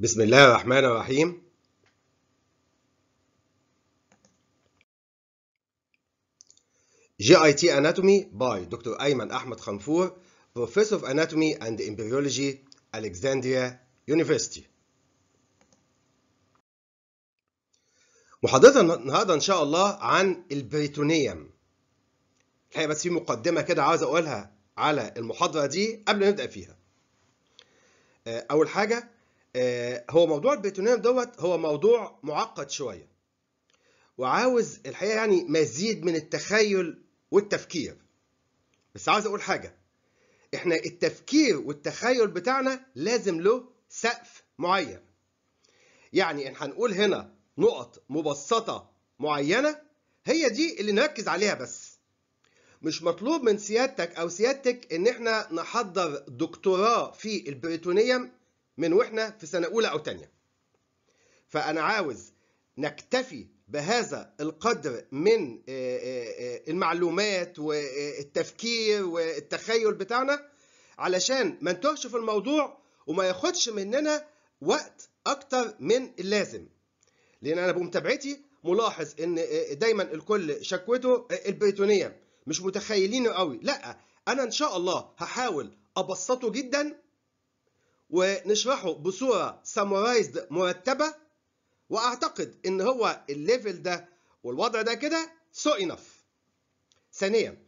بسم الله الرحمن الرحيم جي اي تي اناتومي باي دكتور ايمن احمد خنفور بروفيسور اوف اناتومي اند امبريولوجي الكسندريا يونيفرستي محاضرتنا النهارده ان شاء الله عن البريتونيوم الحقيقه بس في مقدمه كده عاوز اقولها على المحاضره دي قبل ما نبدا فيها اول حاجه آه، هو موضوع البيتونيوم دوت هو موضوع معقد شويه وعاوز الحقيقه يعني مزيد من التخيل والتفكير بس عاوز اقول حاجه احنا التفكير والتخيل بتاعنا لازم له سقف معين يعني ان هنقول هنا نقط مبسطه معينه هي دي اللي نركز عليها بس مش مطلوب من سيادتك او سيادتك ان احنا نحضر دكتوراه في البريتونيوم من واحنا في سنه اولى او ثانيه فانا عاوز نكتفي بهذا القدر من آه، آه، المعلومات والتفكير والتخيل بتاعنا علشان ما نتوهش في الموضوع وما ياخدش مننا وقت اكتر من اللازم لان انا بمتابعتي ملاحظ ان آه، دايما الكل شكوته البريتونيه مش متخيلينه قوي لا انا ان شاء الله هحاول ابسطه جدا ونشرحه بصورة سامورايزد مرتبة وأعتقد إن هو الليفل ده والوضع ده كده سو إنف ثانيا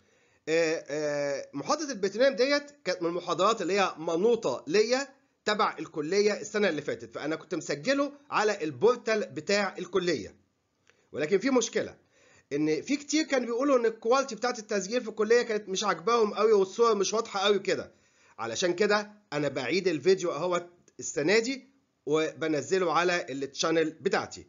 آه، آه، محاضرة البتنام ديت كانت من المحاضرات اللي هي منوطة ليا تبع الكلية السنة اللي فاتت فأنا كنت مسجله على البورتال بتاع الكلية ولكن في مشكلة ان في كتير كانوا بيقولوا ان الكواليتي بتاعت التسجيل في الكليه كانت مش عاجباهم قوي والصور مش واضحه قوي كده علشان كده انا بعيد الفيديو اهوت السنه دي وبنزله على التشانل بتاعتي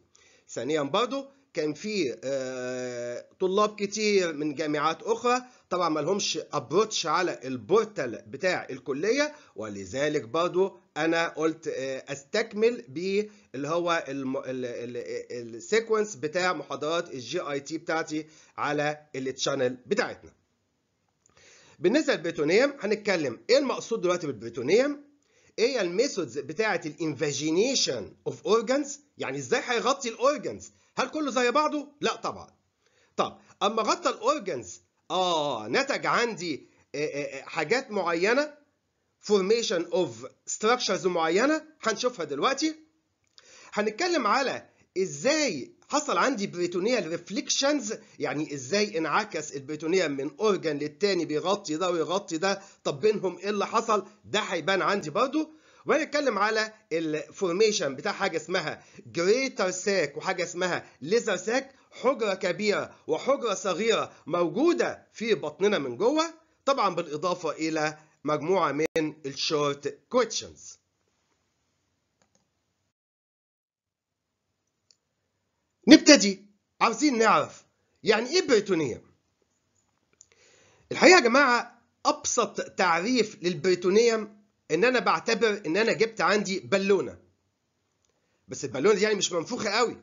ثانيا برضو كان في آه، طلاب كتير من جامعات اخرى طبعا ما لهمش ابروتش على البورتال بتاع الكليه ولذلك برضو انا قلت آه، استكمل ب اللي هو السيكونس بتاع محاضرات الجي اي تي بتاعتي على التشانل بتاعتنا بالنسبه للبيتونيوم هنتكلم ايه المقصود دلوقتي بالبيتونيوم؟ ايه الميثودز بتاعه الانفاجينيشن اوف اورجانز يعني ازاي هيغطي الاورجانز هل كله زي بعضه لا طبعا طب اما غطى الاورجانز اه نتج عندي آه، آه، آه، حاجات معينه فورميشن اوف ستراكشرز معينه هنشوفها دلوقتي هنتكلم على ازاي حصل عندي بريتونيال ريفليكشنز يعني ازاي انعكس البريتونيال من اورجان للتاني بيغطي ده ويغطي ده طب بينهم ايه اللي حصل ده هيبان عندي برضه وهنتكلم على الفورميشن بتاع حاجه اسمها جريتر ساك وحاجه اسمها ليزر ساك حجره كبيره وحجره صغيره موجوده في بطننا من جوه طبعا بالاضافه الى مجموعه من الشورت كويتشنز نبتدي عاوزين نعرف يعني ايه بريتونيه الحقيقه يا جماعه ابسط تعريف للبريتونيه ان انا بعتبر ان انا جبت عندي بالونه بس البالونه دي يعني مش منفوخه قوي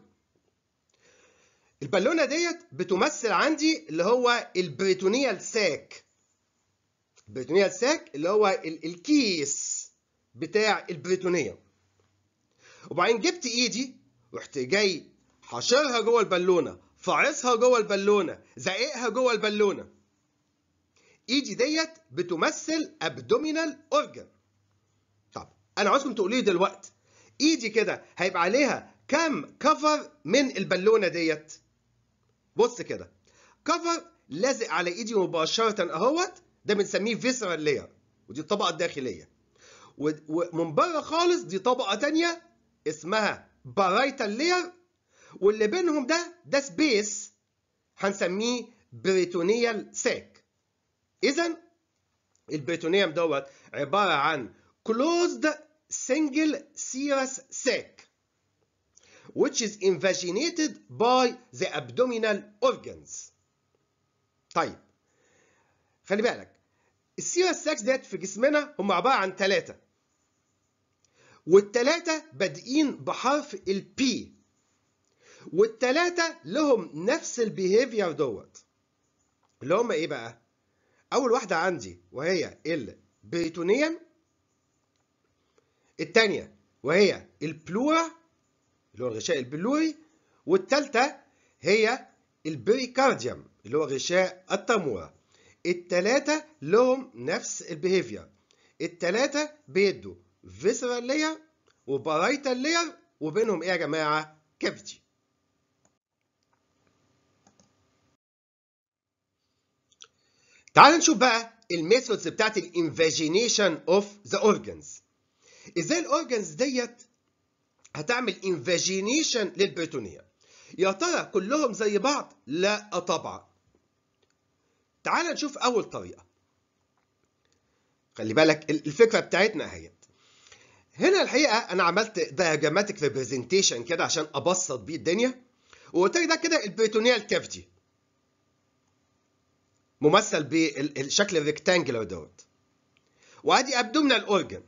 البالونه ديت بتمثل عندي اللي هو البريتونيه الساك البريتونيه الساك اللي هو الكيس بتاع البريتونيه وبعدين جبت ايدي رحت جاي حشرها جوه البالونه فاعصها جوه البالونه زققها جوه البالونه ايدي ديت بتمثل ابدومينال اورجن طب انا عاوزكم تقولوا لي دلوقتي ايدي كده هيبقى عليها كام كفر من البالونه ديت بص كده كفر لازق على ايدي مباشره اهوت ده بنسميه فيسرال لير ودي الطبقه الداخليه ومن بره خالص دي طبقه ثانيه اسمها بارايتال لير واللي بينهم ده ده سبيس هنسميه بريتونيال ساك اذا البريتونيوم دوت عباره عن closed single serous sac which is invaginated by the abdominal organs طيب خلي بالك السيرس ساكس ديت في جسمنا هم عباره عن ثلاثه والثلاثه بادئين بحرف البي والتلاتة لهم نفس البيهيفير دوت اللي هم ايه بقى اول واحدة عندي وهي البريتونيان التانية وهي البلورا اللي هو الغشاء البلوري والتالتة هي البريكارديوم اللي هو غشاء التمورة التلاتة لهم نفس البيهيفير التلاتة بيدوا فيسرال لير وبرايتال لير وبينهم ايه يا جماعة كافيتي تعال نشوف بقى الميثودز بتاعت الانفاجينيشن اوف ذا اورجنز ازاي الاورجنز ديت هتعمل انفاجينيشن للبريتونيا يا ترى كلهم زي بعض لا طبعا تعال نشوف اول طريقه خلي بالك الفكره بتاعتنا اهي هنا الحقيقه انا عملت دايجراماتيك ريبريزنتيشن كده عشان ابسط بيه الدنيا وقلت لك ده كده البريتونيال كافيتي ممثل بالشكل الريكتانجلر دوت وادي ابدومينال اورجن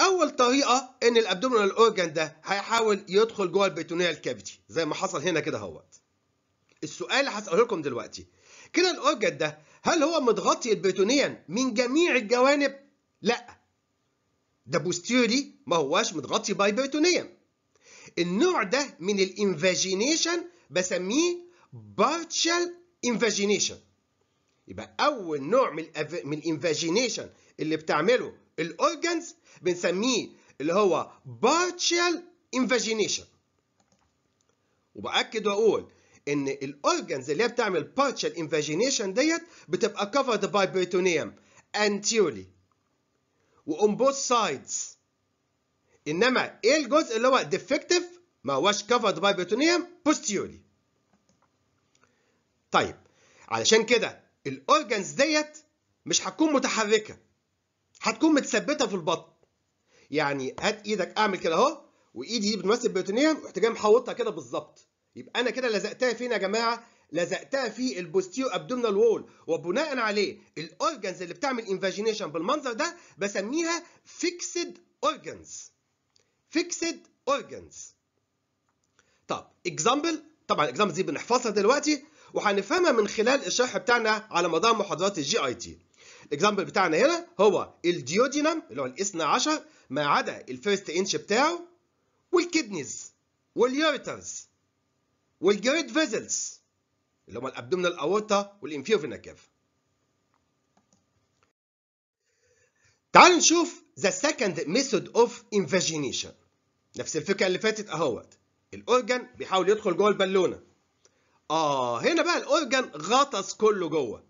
اول طريقه ان الابدومينال اورجن ده هيحاول يدخل جوه البيتونيال كافيتي زي ما حصل هنا كده اهوت السؤال اللي هساله لكم دلوقتي كده الاورجن ده هل هو متغطي البيتونيان من جميع الجوانب لا ده بوستيري ما هواش متغطي باي بيتونيان النوع ده من الانفاجينيشن بسميه بارتشال انفاجينيشن يبقى اول نوع من من الانفاجينيشن اللي بتعمله الاورجنز بنسميه اللي هو partial invagination وباكد واقول ان الاورجنز اللي هي بتعمل partial invagination ديت بتبقى covered by peritoneum anteriorly وon both sides انما ايه الجزء اللي هو defective ما هوش covered by peritoneum posteriorly طيب علشان كده الاورجنز ديت مش هتكون متحركه هتكون متثبته في البطن يعني هات ايدك اعمل كده اهو وايدي دي بتمثل بيوتونيوم واحتاج محوطها كده بالظبط يبقى انا كده لزقتها فين يا جماعه لزقتها في البوستيو ابدومينال وول وبناء عليه الاورجنز اللي بتعمل انفاجينيشن بالمنظر ده بسميها فيكسد اورجنز فيكسد اورجنز طب اكزامبل طبعا الاكزامبل دي بنحفظها دلوقتي وهنفهمها من خلال الشرح بتاعنا على مدار محاضرات الجي اي تي الاكزامبل بتاعنا هنا هو الديودينم اللي هو الاثنى عشر ما عدا الفيرست انش بتاعه والكدنيز واليوريترز والجريد فيزلز اللي هم الابدومينال الاورطه والانفيوفينا كيف تعال نشوف ذا سكند ميثود اوف انفاجينيشن نفس الفكره اللي فاتت اهوت الاورجن بيحاول يدخل جوه البالونه اه هنا بقى الاورجن غطس كله جوه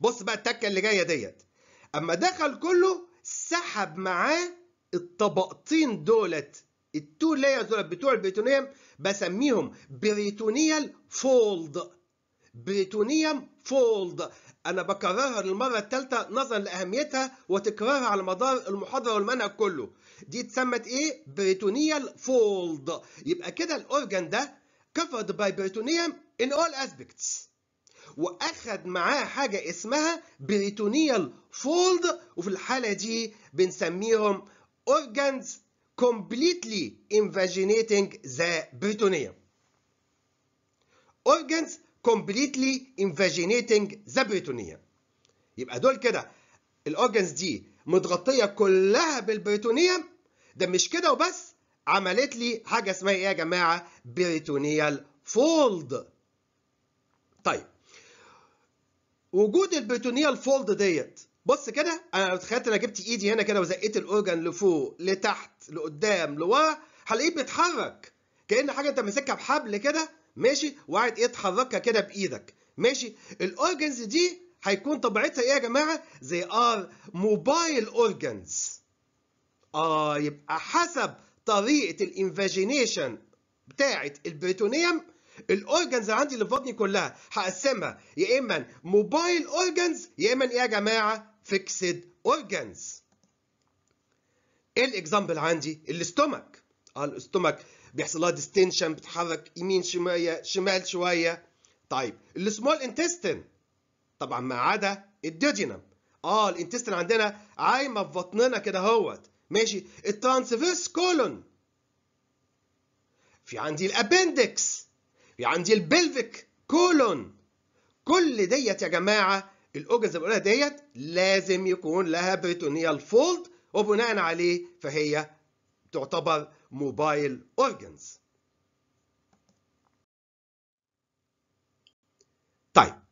بص بقى التكه اللي جايه ديت اما دخل كله سحب معاه الطبقتين دولت التو لايرز دولت بتوع البريتونيوم بسميهم بريتونيال فولد بريتونيوم فولد انا بكررها للمره الثالثه نظرا لاهميتها وتكرارها على مدار المحاضره والمنهج كله دي اتسمت ايه بريتونيال فولد يبقى كده الاورجن ده covered by peritoneum in all aspects واخد معاه حاجه اسمها peritoneal fold وفي الحاله دي بنسميهم organs completely invaginating the peritoneum organs completely invaginating the بريتونيا يبقى دول كده الاورجنز دي متغطيه كلها بالبريتونيا ده مش كده وبس عملت لي حاجه اسمها ايه يا جماعه بريتونيال فولد طيب وجود البريتونيال فولد ديت بص كده انا لو تخيلت انا جبت ايدي هنا كده وزقيت الاورجن لفوق لتحت لقدام لورا هلاقيه بيتحرك كان حاجه انت ماسكها بحبل كده ماشي وقاعد ايه تحركها كده بايدك ماشي الاورجنز دي هيكون طبيعتها ايه يا جماعه زي ار موبايل اورجنز اه يبقى حسب طريقه الانفاجينيشن بتاعه البريتونيوم الاورجنز عندي اللي في بطني كلها هقسمها يا اما موبايل اورجنز يا اما ايه يا جماعه فيكسد اورجنز ايه الاكزامبل عندي الاستومك اه الاستومك بيحصل لها ديستنشن بتتحرك يمين شمال شمال شويه طيب السمول انتستن طبعا ما عدا الديودينم اه الانتستن عندنا عايمه في بطننا كده اهوت ماشي الترانسفيرس كولون في عندي الابندكس في عندي البلفيك كولون كل ديت يا جماعه الاوجز الاولى ديت لازم يكون لها بريتونيال فولد وبناء عليه فهي تعتبر موبايل اورجنز طيب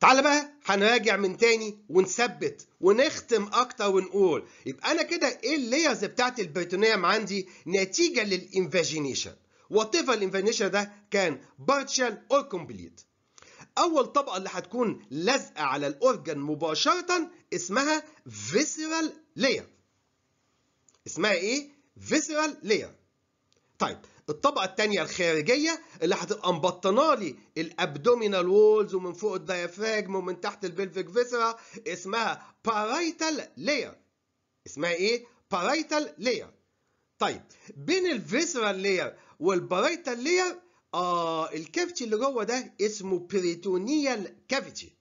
تعالى بقى هنراجع من تاني ونثبت ونختم اكتر ونقول يبقى انا كده ايه اللايرز بتاعت البريتونيوم عندي نتيجه للانفاجينيشن وات ايفر الانفاجينيشن ده كان بارتشال اور كومبليت اول طبقه اللي هتكون لازقه على الاورجن مباشره اسمها فيسرال لاير اسمها ايه فيسرال لاير طيب الطبقه الثانيه الخارجيه اللي هتبقى مبطنه لي الابدومينال وولز ومن فوق الديافراجم ومن تحت البلفيك فيسرا اسمها بارايتال لير اسمها ايه بارايتال لير طيب بين الفيسرال لير والبارايتال لير آه الكافتي اللي جوه ده اسمه بريتونيال كافيتي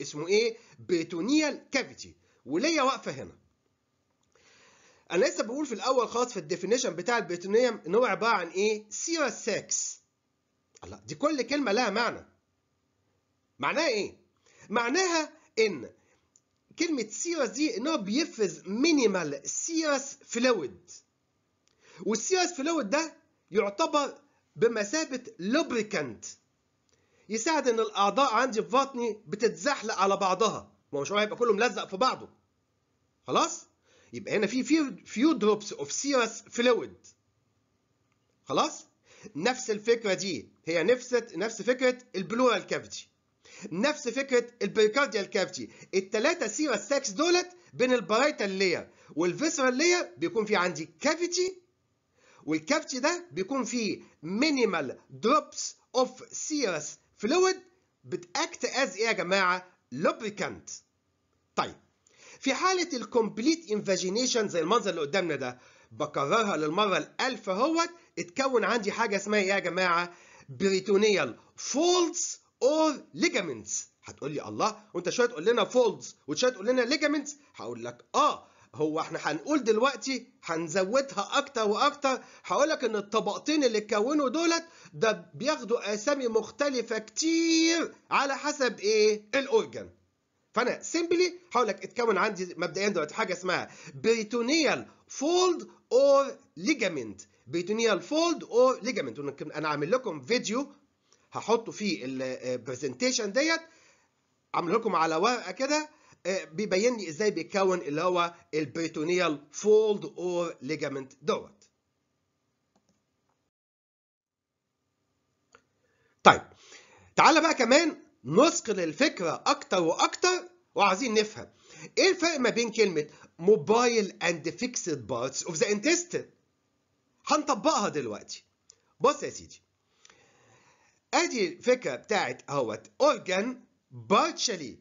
اسمه ايه بريتونيال كافيتي وليا واقفه هنا انا لسه بقول في الاول خالص في الديفينيشن بتاع البيتونيوم ان هو عباره عن ايه؟ سيروس سكس. الله دي كل كلمه لها معنى. معناها ايه؟ معناها ان كلمه سيرس دي ان هو بيفرز مينيمال سيرس فلويد. والسيرس فلويد ده يعتبر بمثابه لوبريكانت. يساعد ان الاعضاء عندي في بطني بتتزحلق على بعضها. ما هو مش هيبقى كله ملزق في بعضه. خلاص؟ يبقى هنا في فيو, فيو دروبس اوف سيرس فلويد خلاص نفس الفكره دي هي نفس نفس فكره البلورال كافيتي نفس فكره البريكارديال كافيتي الثلاثه سيرس ساكس دولت بين البرايتال لير والفيسرال لير بيكون في عندي كافيتي والكافيتي ده بيكون فيه مينيمال دروبس اوف سيرس فلويد بتاكت از ايه يا جماعه لوبريكانت طيب في حالة الكمبليت انفاجينيشن زي المنظر اللي قدامنا ده بكررها للمرة الألف اهوت اتكون عندي حاجة اسمها ايه يا جماعة؟ بريتونيال فولدز اور ليجامنتس هتقول لي الله وانت شويه تقول لنا فولدز وشويه تقول لنا ليجامنتس هقول لك اه هو احنا هنقول دلوقتي هنزودها اكتر واكتر هقول لك ان الطبقتين اللي اتكونوا دولت ده بياخدوا اسامي مختلفه كتير على حسب ايه الاورجن فانا سيمبلي هقول لك اتكون عندي مبدئيا دلوقتي حاجه اسمها بريتونيال فولد اور ليجامنت بريتونيال فولد اور ليجامنت انا عامل لكم فيديو هحطه في البرزنتيشن ديت عامل لكم على ورقه كده آه، بيبين لي ازاي بيتكون اللي هو البريتونيال فولد اور ليجامنت دوت طيب تعالى بقى كمان نثقل الفكرة أكتر وأكتر وعايزين نفهم إيه الفرق ما بين كلمة موبايل أند فيكسد بارتس أوف ذا intestine هنطبقها دلوقتي بص يا سيدي ادي الفكره بتاعت اهوت organ partially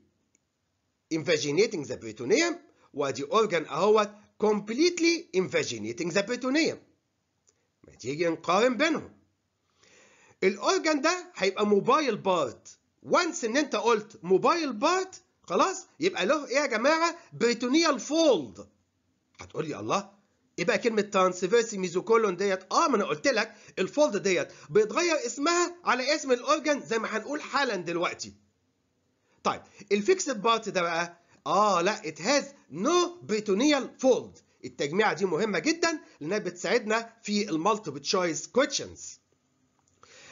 invaginating the peritoneum وادي organ اهوت completely invaginating the peritoneum ما تيجي نقارن بينهم الاورجان ده هيبقى موبايل بارت وانس ان انت قلت موبايل بارت خلاص يبقى له ايه يا جماعه بريتونيال فولد هتقول لي الله ايه بقى كلمه ترانسفيرسي ميزوكولون ديت اه ما انا قلت لك الفولد ديت بيتغير اسمها على اسم الاورجن زي ما هنقول حالا دلوقتي طيب الفيكسد بارت ده بقى اه لا ات هاز نو بريتونيال فولد التجميعه دي مهمه جدا لانها بتساعدنا في المالتيبل تشويس كويشنز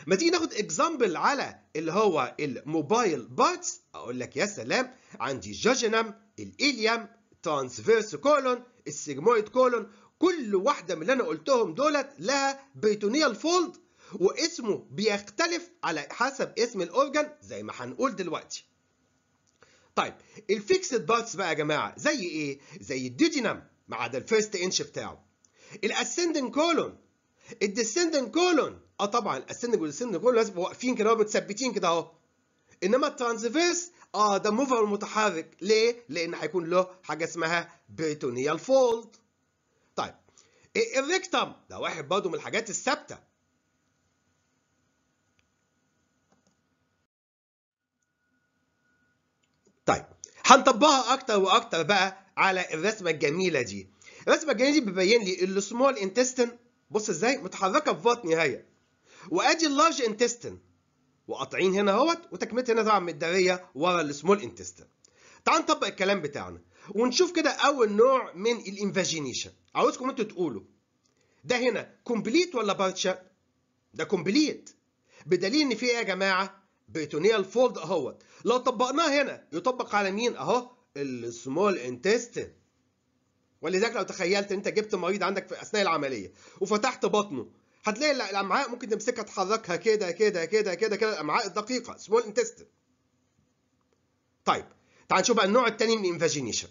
ما تيجي ناخد اكزامبل على اللي هو الموبايل بارتس اقول لك يا سلام عندي الجاجنم الاليام ترانسفيرس كولون السيجمويد كولون كل واحده من اللي انا قلتهم دولت لها بيتونيال فولد واسمه بيختلف على حسب اسم الاورجن زي ما هنقول دلوقتي طيب الفيكسد بارتس بقى يا جماعه زي ايه زي الديدينم ما عدا الفيرست انش بتاعه الاسندنج كولون الديسندنج كولون اه طبعا السن والسن كله لازم واقفين كده متثبتين كده اهو انما الترانزفيرس اه ده موفر متحرك ليه؟ لان هيكون له حاجه اسمها بريتونيال فولد. طيب الريكتم ده واحد برضه من الحاجات الثابته. طيب هنطبقها اكتر واكتر بقى على الرسمه الجميله دي. الرسمه الجميله دي بتبين لي السمول انتستن بص ازاي متحركه في بطني هي. وادي اللارج انتستين وقاطعين هنا اهوت وتكمله هنا طبعا الدريه ورا السمول انتستين تعال نطبق الكلام بتاعنا ونشوف كده اول نوع من الانفاجينيشن عاوزكم انتوا تقولوا ده هنا كومبليت ولا بارتشال ده كومبليت بدليل ان في ايه يا جماعه بريتونيال فولد اهوت لو طبقناه هنا يطبق على مين اهو السمول انتستين ولذلك لو تخيلت انت جبت مريض عندك في اثناء العمليه وفتحت بطنه هتلاقي الامعاء ممكن تمسكها تحركها كده كده كده كده كده الامعاء الدقيقه سمول انتستين طيب تعال نشوف بقى النوع الثاني من الانفاجينيشن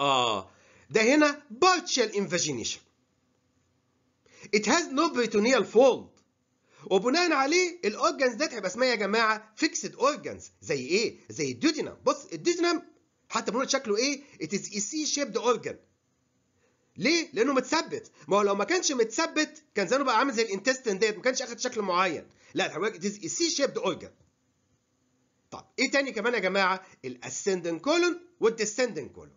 اه ده هنا بارتشال انفاجينيشن ات هاز نو بريتونيال فولد وبناء عليه الاورجنز ده هيبقى اسمها يا جماعه فيكسد اورجنز زي ايه زي الديودينم بص الديودينم حتى بنقول شكله ايه ات از a سي shaped اورجن ليه؟ لانه متثبت ما هو لو ما كانش متثبت كان زمانه بقى عامل زي الانتستن ديت ما كانش اخد شكل معين لا الحواجز سي شيبد اورجن طب ايه تاني كمان يا جماعه الاسندن كولون والديسندن كولون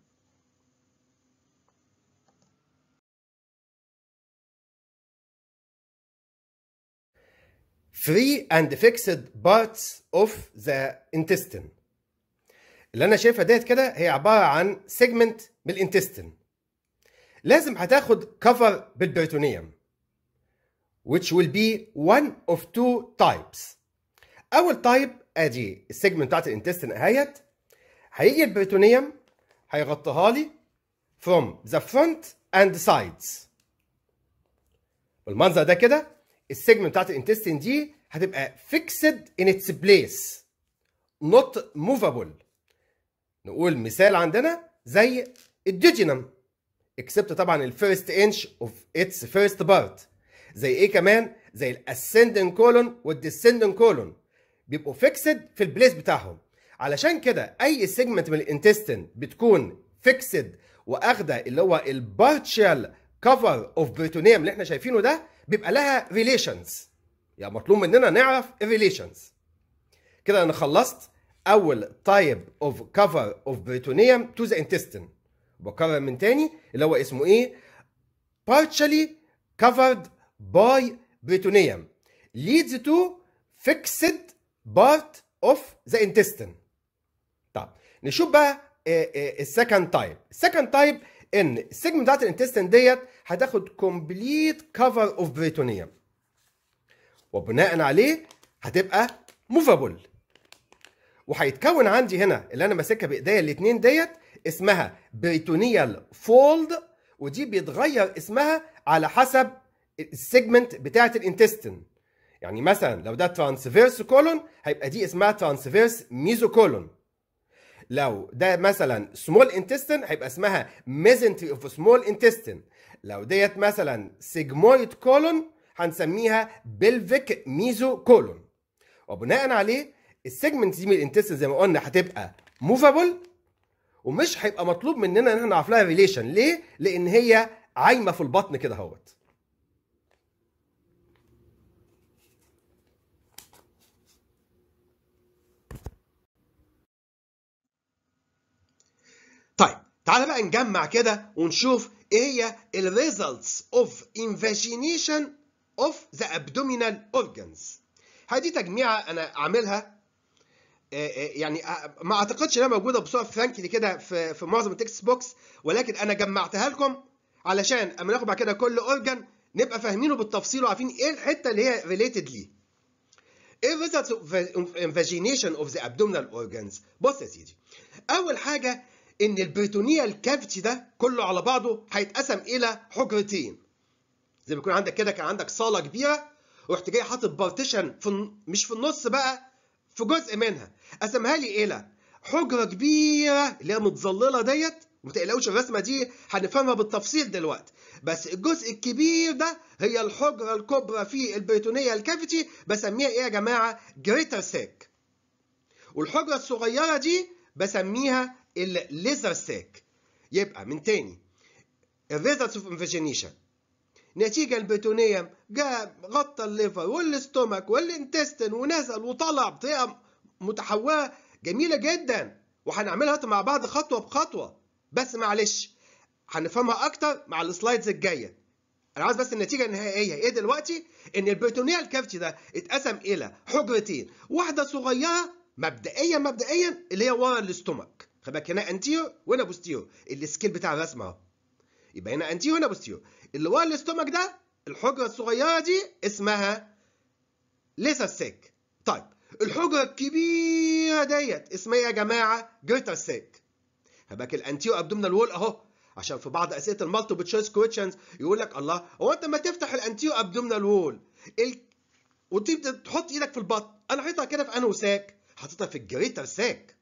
free and fixed parts of the intestine اللي انا شايفها ديت كده هي عباره عن سيجمنت من الانتستين لازم هتاخد كفر بالبريتونيوم which will be one of two types اول تايب ادي السيجمنت بتاعت الانتستين اهيت هيجي البريتونيوم هيغطيها لي from the front and sides بالمنظر ده كده السيجمنت بتاعت الانتستين دي هتبقى fixed in its place not movable نقول مثال عندنا زي الديجينم اكسبت طبعا الفيرست انش اوف اتس فيرست بارت زي ايه كمان زي الاسندنج كولون والديسندنج كولون بيبقوا فيكسد في البليس بتاعهم علشان كده اي سيجمنت من الانتستين بتكون فيكسد واخده اللي هو البارتشال كفر اوف بريتونيوم اللي احنا شايفينه ده بيبقى لها ريليشنز يعني مطلوب مننا نعرف الريليشنز كده انا خلصت اول تايب اوف كفر اوف بريتونيوم تو ذا انتستين بكرر من تاني اللي هو اسمه ايه partially covered by بريتونيوم leads to fixed part of the intestine طب نشوف بقى السكند تايب السكند تايب ان السيجمنت بتاعت الانتستين ديت هتاخد كومبليت كفر اوف بريتونيوم وبناء عليه هتبقى موفابل وهيتكون عندي هنا اللي انا ماسكها بايديا الاثنين ديت اسمها بريتونيال فولد ودي بيتغير اسمها على حسب السيجمنت بتاعه الانتستين يعني مثلا لو ده ترانسفيرس كولون هيبقى دي اسمها ترانسفيرس ميزو كولون لو ده مثلا سمول انتستين هيبقى اسمها ميزنتري اوف سمول انتستين لو ديت مثلا سيجمويد كولون هنسميها بلفيك ميزو كولون وبناء عليه السيجمنت دي من الانتستين زي ما قلنا هتبقى موفابل ومش هيبقى مطلوب مننا ان احنا نعرف لها ريليشن ليه؟ لان هي عايمه في البطن كده اهوت طيب تعالى بقى نجمع كده ونشوف ايه هي الريزلتس اوف انفاجينيشن اوف ذا ابدومينال اورجانز هذه تجميعه انا عاملها آه، آه، يعني آه، ما اعتقدش انها موجوده بصوره فرانكلي كده في في معظم التكست بوكس ولكن انا جمعتها لكم علشان اما ناخد بعد كده كل اورجن نبقى فاهمينه بالتفصيل وعارفين ايه الحته اللي هي ريليتد ليه. ايه results انفاجينيشن اوف ذا ابدومينال abdominal بص يا سيدي. اول حاجه ان البريتونيال كافيتي ده كله على بعضه هيتقسم الى حجرتين. زي ما يكون عندك كده كان عندك صاله كبيره ورحت جاي حاطط بارتيشن في مش في النص بقى في جزء منها قسمها لي الى إيه حجره كبيره اللي هي متظلله ديت ما تقلقوش الرسمه دي هنفهمها بالتفصيل دلوقتي بس الجزء الكبير ده هي الحجره الكبرى في البريتونيه الكافيتي بسميها ايه يا جماعه جريتر سيك والحجره الصغيره دي بسميها الليزر سيك يبقى من تاني الريزرس اوف انفجينيشن نتيجة البتونية جاء غطى الليفر والاستومك والانتستن ونزل وطلع بطريقة متحواه جميلة جدا وهنعملها مع بعض خطوة بخطوة بس معلش هنفهمها أكتر مع السلايدز الجاية أنا عايز بس النتيجة النهائية إيه دلوقتي؟ إن البريتونيا الكافتي ده اتقسم إلى حجرتين واحدة صغيرة مبدئيا مبدئيا اللي هي ورا الاستومك خلي بالك هنا انتيو وهنا بوستير السكيل بتاع الرسمة أهو يبقى هنا انتيو هنا بوستيو اللي هو الاستومك ده الحجره الصغيره دي اسمها ليسا سيك طيب الحجره الكبيره ديت اسمها إيه يا جماعه جريتر سيك هباك الانتيو ابدومينال وول اهو عشان في بعض اسئله المالتيبل تشويس كويشنز يقول لك الله هو انت لما تفتح الانتيو ابدومينال وول ال... وتبدا تحط ايدك في البطن انا حطيتها كده في انو ساك حطيتها في الجريتر ساك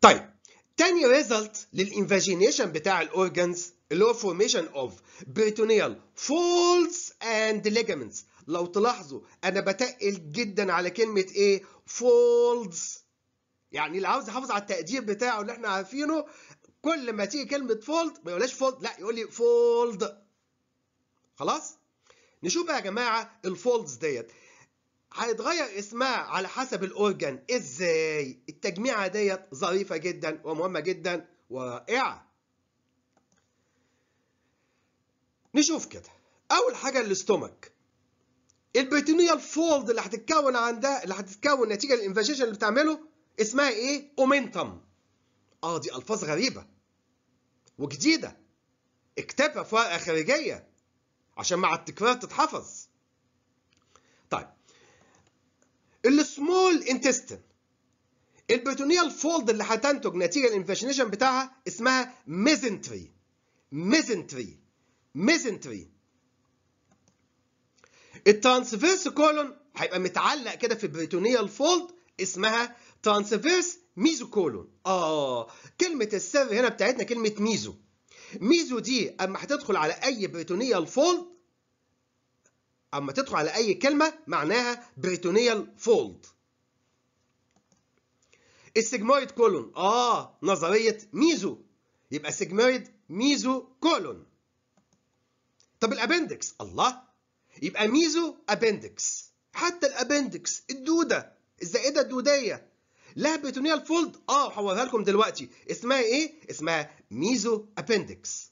طيب تاني ريزلت للانفاجينيشن بتاع الاورجنز اللي هو فورميشن اوف بريتونيال فولز اند ليجامنتس لو تلاحظوا انا بتقل جدا على كلمه ايه فولز يعني اللي عاوز يحافظ على التقدير بتاعه اللي احنا عارفينه كل ما تيجي كلمه فولد ما يقولهاش فولد لا يقول لي فولد خلاص نشوف بقى يا جماعه الفولدز ديت هيتغير اسمها على حسب الاورجن ازاي التجميعه ديت ظريفه جدا ومهمه جدا ورائعه نشوف كده اول حاجه الاستومك البريتونيا الفولد اللي هتتكون عندها اللي هتتكون نتيجه الانفاجيشن اللي بتعمله اسمها ايه اومنتم اه دي الفاظ غريبه وجديده اكتبها في ورقه خارجيه عشان مع التكرار تتحفظ السمول انتستن البريتونيال فولد اللي هتنتج نتيجه الانفاشينيشن بتاعها اسمها ميزنتري ميزنتري ميزنتري الترانسفيرس كولون هيبقى متعلق كده في بريتونيال فولد اسمها ترانسفيرس كولون اه كلمه السر هنا بتاعتنا كلمه ميزو ميزو دي اما هتدخل على اي بريتونيال فولد اما تدخل على اي كلمه معناها بريتونيال فولد السيجمويد كولون اه نظريه ميزو يبقى سيجمويد ميزو كولون طب الابندكس الله يبقى ميزو ابندكس حتى الابندكس الدوده الزائده الدوديه لها بريتونيال فولد اه هوريها لكم دلوقتي اسمها ايه اسمها ميزو ابندكس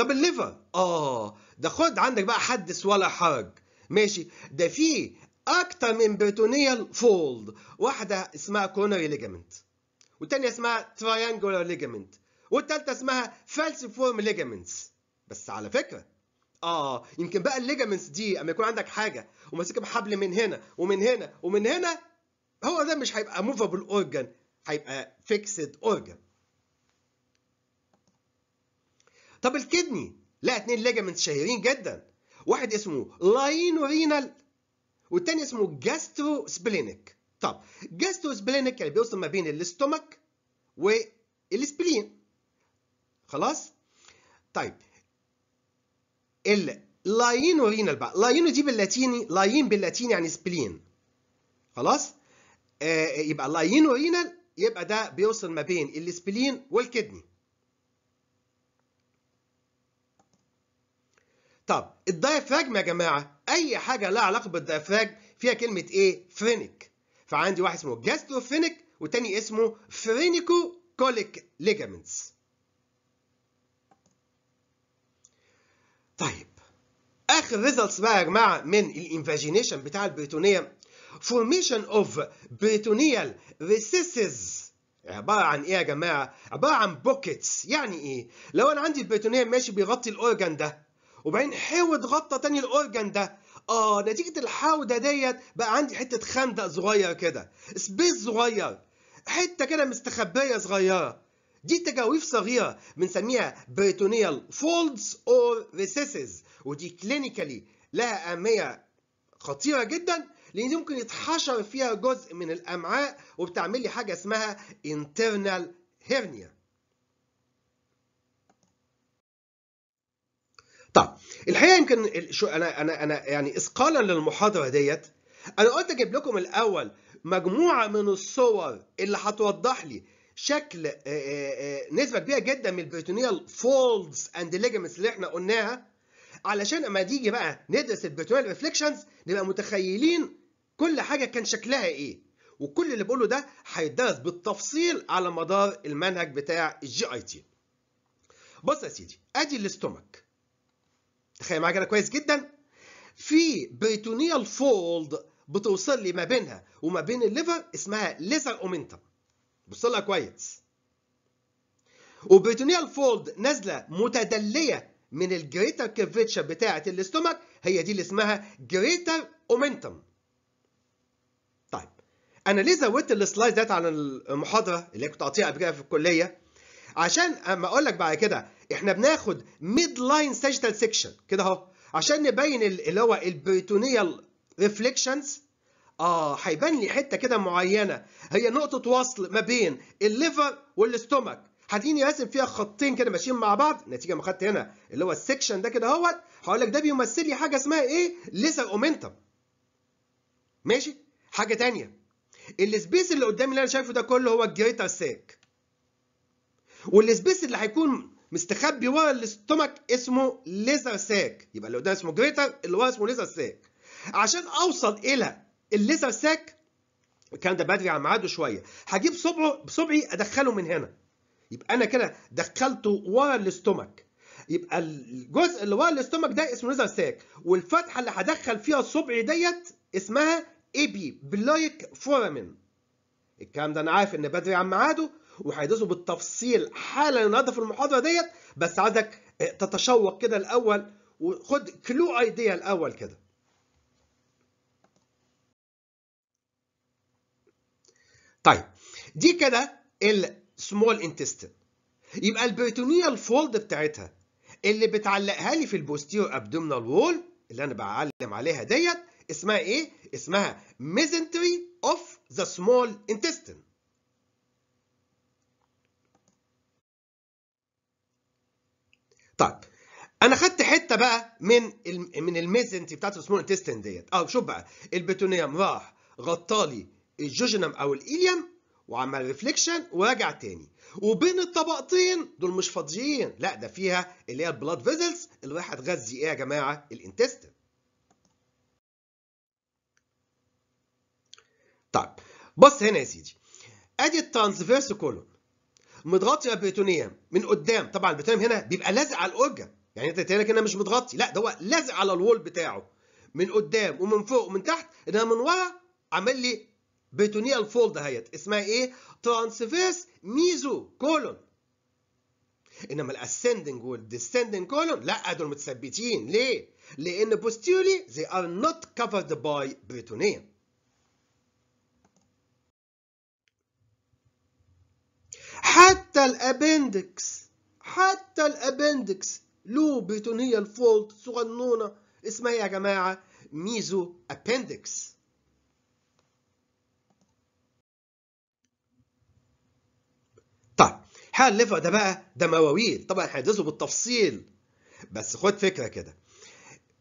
طب الليفر اه ده خد عندك بقى حدث ولا حرج ماشي ده في اكتر من بريتونيال فولد واحده اسمها كورنري ليجامنت والتانية اسمها تريانجولار ليجامنت والتالتة اسمها فالسيفورم ليجامنتس بس على فكرة اه يمكن بقى الليجامنتس دي اما يكون عندك حاجة وماسكها بحبل من هنا ومن هنا ومن هنا هو ده مش هيبقى موفابل اورجن هيبقى فيكسد اورجن طب الكدني لا اتنين ليجامنت شهيرين جدا واحد اسمه لاينو رينال والتاني اسمه جاسترو سبلينك طب جاسترو سبلينك اللي يعني بيوصل ما بين الاستومك والسبلين خلاص طيب رينال بقى لاينو دي باللاتيني لاين باللاتيني يعني سبلين خلاص آه يبقى رينال يبقى ده بيوصل ما بين السبلين والكدني الدايفراجم يا جماعه اي حاجه لها علاقه بالدايفراجم فيها كلمه ايه فرينك فعندي واحد اسمه جاستروفرينك وتاني اسمه فرينيكو كوليك ليجامنتس طيب اخر ريزلتس بقى يا جماعه من الانفاجينيشن بتاع البريتونيه فورميشن اوف بريتونيال ريسيسز عباره عن ايه يا جماعه عباره عن بوكيتس يعني ايه لو انا عندي البريتونيه ماشي بيغطي الاورجان ده وبعدين حاول غطى تاني الاورجن ده اه نتيجه الحوده ديت بقى عندي حته خندق صغير كده سبيس صغير حته كده مستخبيه صغيره دي تجاويف صغيره بنسميها بريتونيال فولدز اور ريسيسز ودي كلينيكالي لها اهميه خطيره جدا لان ممكن يتحشر فيها جزء من الامعاء وبتعمل لي حاجه اسمها internal hernia طيب الحقيقه يمكن شو انا انا انا يعني اثقالا للمحاضره ديت انا قلت اجيب لكم الاول مجموعه من الصور اللي هتوضح لي شكل آه، آه، آه، نسبه كبيره جدا من البريتونيال فولدز اند ليجمنتس اللي احنا قلناها علشان اما تيجي بقى ندرس البريتونيال ريفليكشنز نبقى متخيلين كل حاجه كان شكلها ايه وكل اللي بقوله ده هيدرس بالتفصيل على مدار المنهج بتاع الجي اي تي بص يا سيدي ادي الاستومك تخيل معايا كده كويس جدا في بريتونيال فولد بتوصل لي ما بينها وما بين الليفر اسمها ليزر اومنتم بص لها كويس وبريتونيال فولد نازله متدليه من الجريتر كيرفتشر بتاعه الاستومك هي دي اللي اسمها جريتر اومنتم طيب انا ليه زودت السلايد ديت عن المحاضره اللي كنت اعطيها قبل كده في الكليه عشان اما اقول لك بعد كده احنا بناخد ميد لاين ساجيتال سيكشن كده اهو عشان نبين اللي هو البيتونيال ريفليكشنز اه هيبان لي حته كده معينه هي نقطه وصل ما بين الليفر والاستومك هديني راسم فيها خطين كده ماشيين مع بعض نتيجه ما خدت هنا اللي هو السكشن ده كده اهوت هقول لك ده بيمثل لي حاجه اسمها ايه ليزر اومنتم ماشي حاجه ثانيه السبيس اللي قدامي اللي انا شايفه ده كله هو الجريتر ساك والسبيس اللي هيكون مستخبي ورا الاستومك اسمه ليزر ساك يبقى اللي قدام اسمه جريتر اللي ورا اسمه ليزر ساك عشان اوصل الى الليزر ساك الكلام ده بدري على ميعاده شويه هجيب صبعه بصبعي ادخله من هنا يبقى انا كده دخلته ورا الاستومك يبقى الجزء اللي ورا الاستومك ده اسمه ليزر ساك والفتحه اللي هدخل فيها صبعي ديت اسمها ايبي بلايك فورامين الكلام ده انا عارف ان بدري على ميعاده وهيدرسوا بالتفصيل حالا النهارده في المحاضره ديت بس عايزك آه، تتشوق كده الاول وخد كلو ايديا الاول كده طيب دي كده السمول انتستين يبقى البريتونيال فولد بتاعتها اللي بتعلقها لي في البوستيرو ابدومينال وول اللي انا بعلم عليها ديت اسمها ايه اسمها ميزنتري اوف ذا سمول انتستين طيب انا خدت حته بقى من من الميزنتي بتاعت السمول انتستين ديت اه شوف بقى البتونيوم راح غطالي الجوجنم او الايليوم وعمل ريفليكشن وراجع تاني وبين الطبقتين دول مش فاضيين لا ده فيها اللي هي البلاد فيزلز اللي رايحه تغذي ايه يا جماعه الانتستين طيب بص هنا يا سيدي ادي الترانسفيرس كولون متغطي ببيتونيوم من قدام طبعا البيتونيوم هنا بيبقى لازق على الاورجه يعني انت هنا مش متغطي لا ده هو لازق على الوول بتاعه من قدام ومن فوق ومن تحت انما من ورا عامل لي بيتونيال فولد اهيت اسمها ايه ترانسفيرس ميزو كولون انما الاسندنج والديسندنج كولون لا دول متثبتين ليه لان بوستيولي they are not covered by peritoneum حتى الابندكس حتى الابندكس له بيتونية الفولت صغنونة اسمها يا جماعة ميزو ابندكس طيب حال الليفر ده بقى ده مواويل طبعا هندرسه بالتفصيل بس خد فكرة كده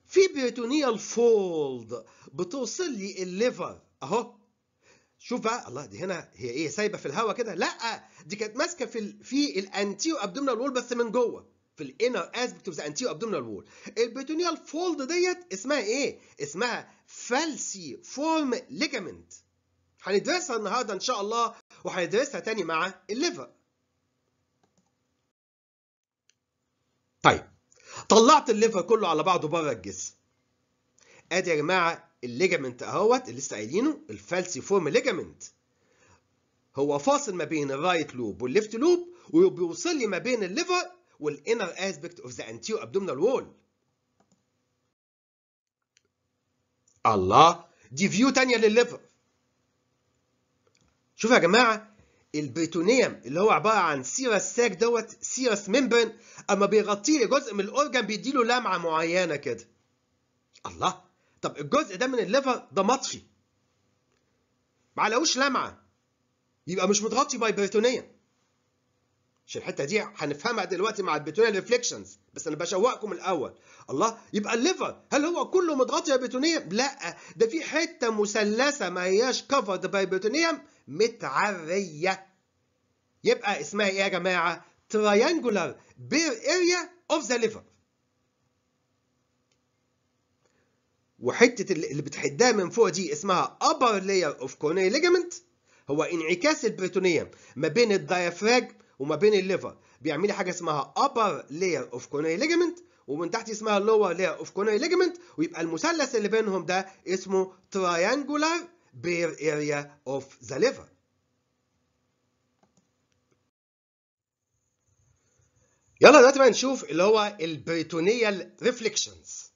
في بيتونيال فولد بتوصل لي الليفر اهو شوف بقى الله دي هنا هي ايه سايبه في الهواء كده لا دي كانت ماسكه في في الانتيو ابدومينال وول بس من جوه في الانر اسبكت اوف ذا انتيو ابدومينال وول البيتونيال فولد ديت اسمها ايه اسمها فالسي فورم ليجامنت هندرسها النهارده ان شاء الله وهندرسها تاني مع الليفر طيب طلعت الليفر كله على بعضه بره الجسم ادي يا جماعه الليجامنت اهوت اللي لسه قايلينه الفالسيفورم ليجامنت هو فاصل ما بين الرايت لوب والليفت لوب وبيوصل لي ما بين الليفر والانر اسبكت اوف ذا انتيو ابدومينال وول الله دي فيو تانية للليفر شوفوا يا جماعه البيتونيوم اللي هو عباره عن سيرس ساك دوت سيرس ممبرين اما بيغطي لي جزء من الاورجان بيديله لمعه معينه كده الله طب الجزء ده من الليفر ده مطفي معلقوش لمعه يبقى مش متغطي باي بريتونيا عشان الحته دي هنفهمها دلوقتي مع البيتونيا ريفليكشنز بس انا بشوقكم الاول الله يبقى الليفر هل هو كله متغطي بتونيه لا ده في حته مثلثه ما هياش كفرد باي بيتونيا متعريه يبقى اسمها ايه يا جماعه تريانجولار بير اريا اوف ذا ليفر وحته اللي بتحدها من فوق دي اسمها upper layer of corneal ligament هو انعكاس البريتونيوم ما بين الدايفراج وما بين الليفر بيعمل لي حاجه اسمها upper layer of corneal ligament ومن تحت اسمها lower layer of corneal ligament ويبقى المثلث اللي بينهم ده اسمه triangular bare area of the liver يلا دلوقتي بقى نشوف اللي هو البريتونيال ريفليكشنز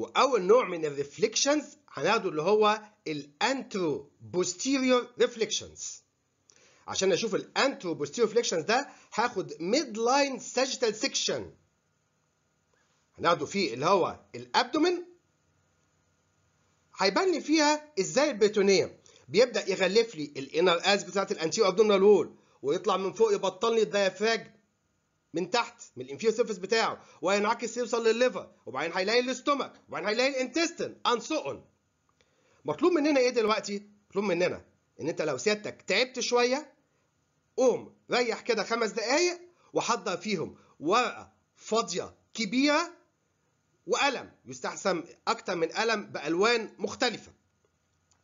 واول نوع من الريفليكشنز هناخده اللي هو الانترو بوستيريور ريفليكشنز عشان اشوف الانترو بوستيريور ريفليكشنز ده هاخد ميد لاين ساجيتال سيكشن هناخده فيه اللي هو الابدومين هيبان لي فيها ازاي البيتونيه بيبدا يغلف لي الانر از بتاعت الانتيو ابدومينال وول ويطلع من فوق يبطل لي الديافراج من تحت من الانفير سيرفيس بتاعه وينعكس يوصل للليفر وبعدين هيلاقي الاستومك وبعدين هيلاقي الانتستين اند سو اون مطلوب مننا ايه دلوقتي؟ مطلوب مننا ان انت لو سيادتك تعبت شويه قوم ريح كده خمس دقايق وحضر فيهم ورقه فاضيه كبيره وقلم يستحسن اكتر من قلم بالوان مختلفه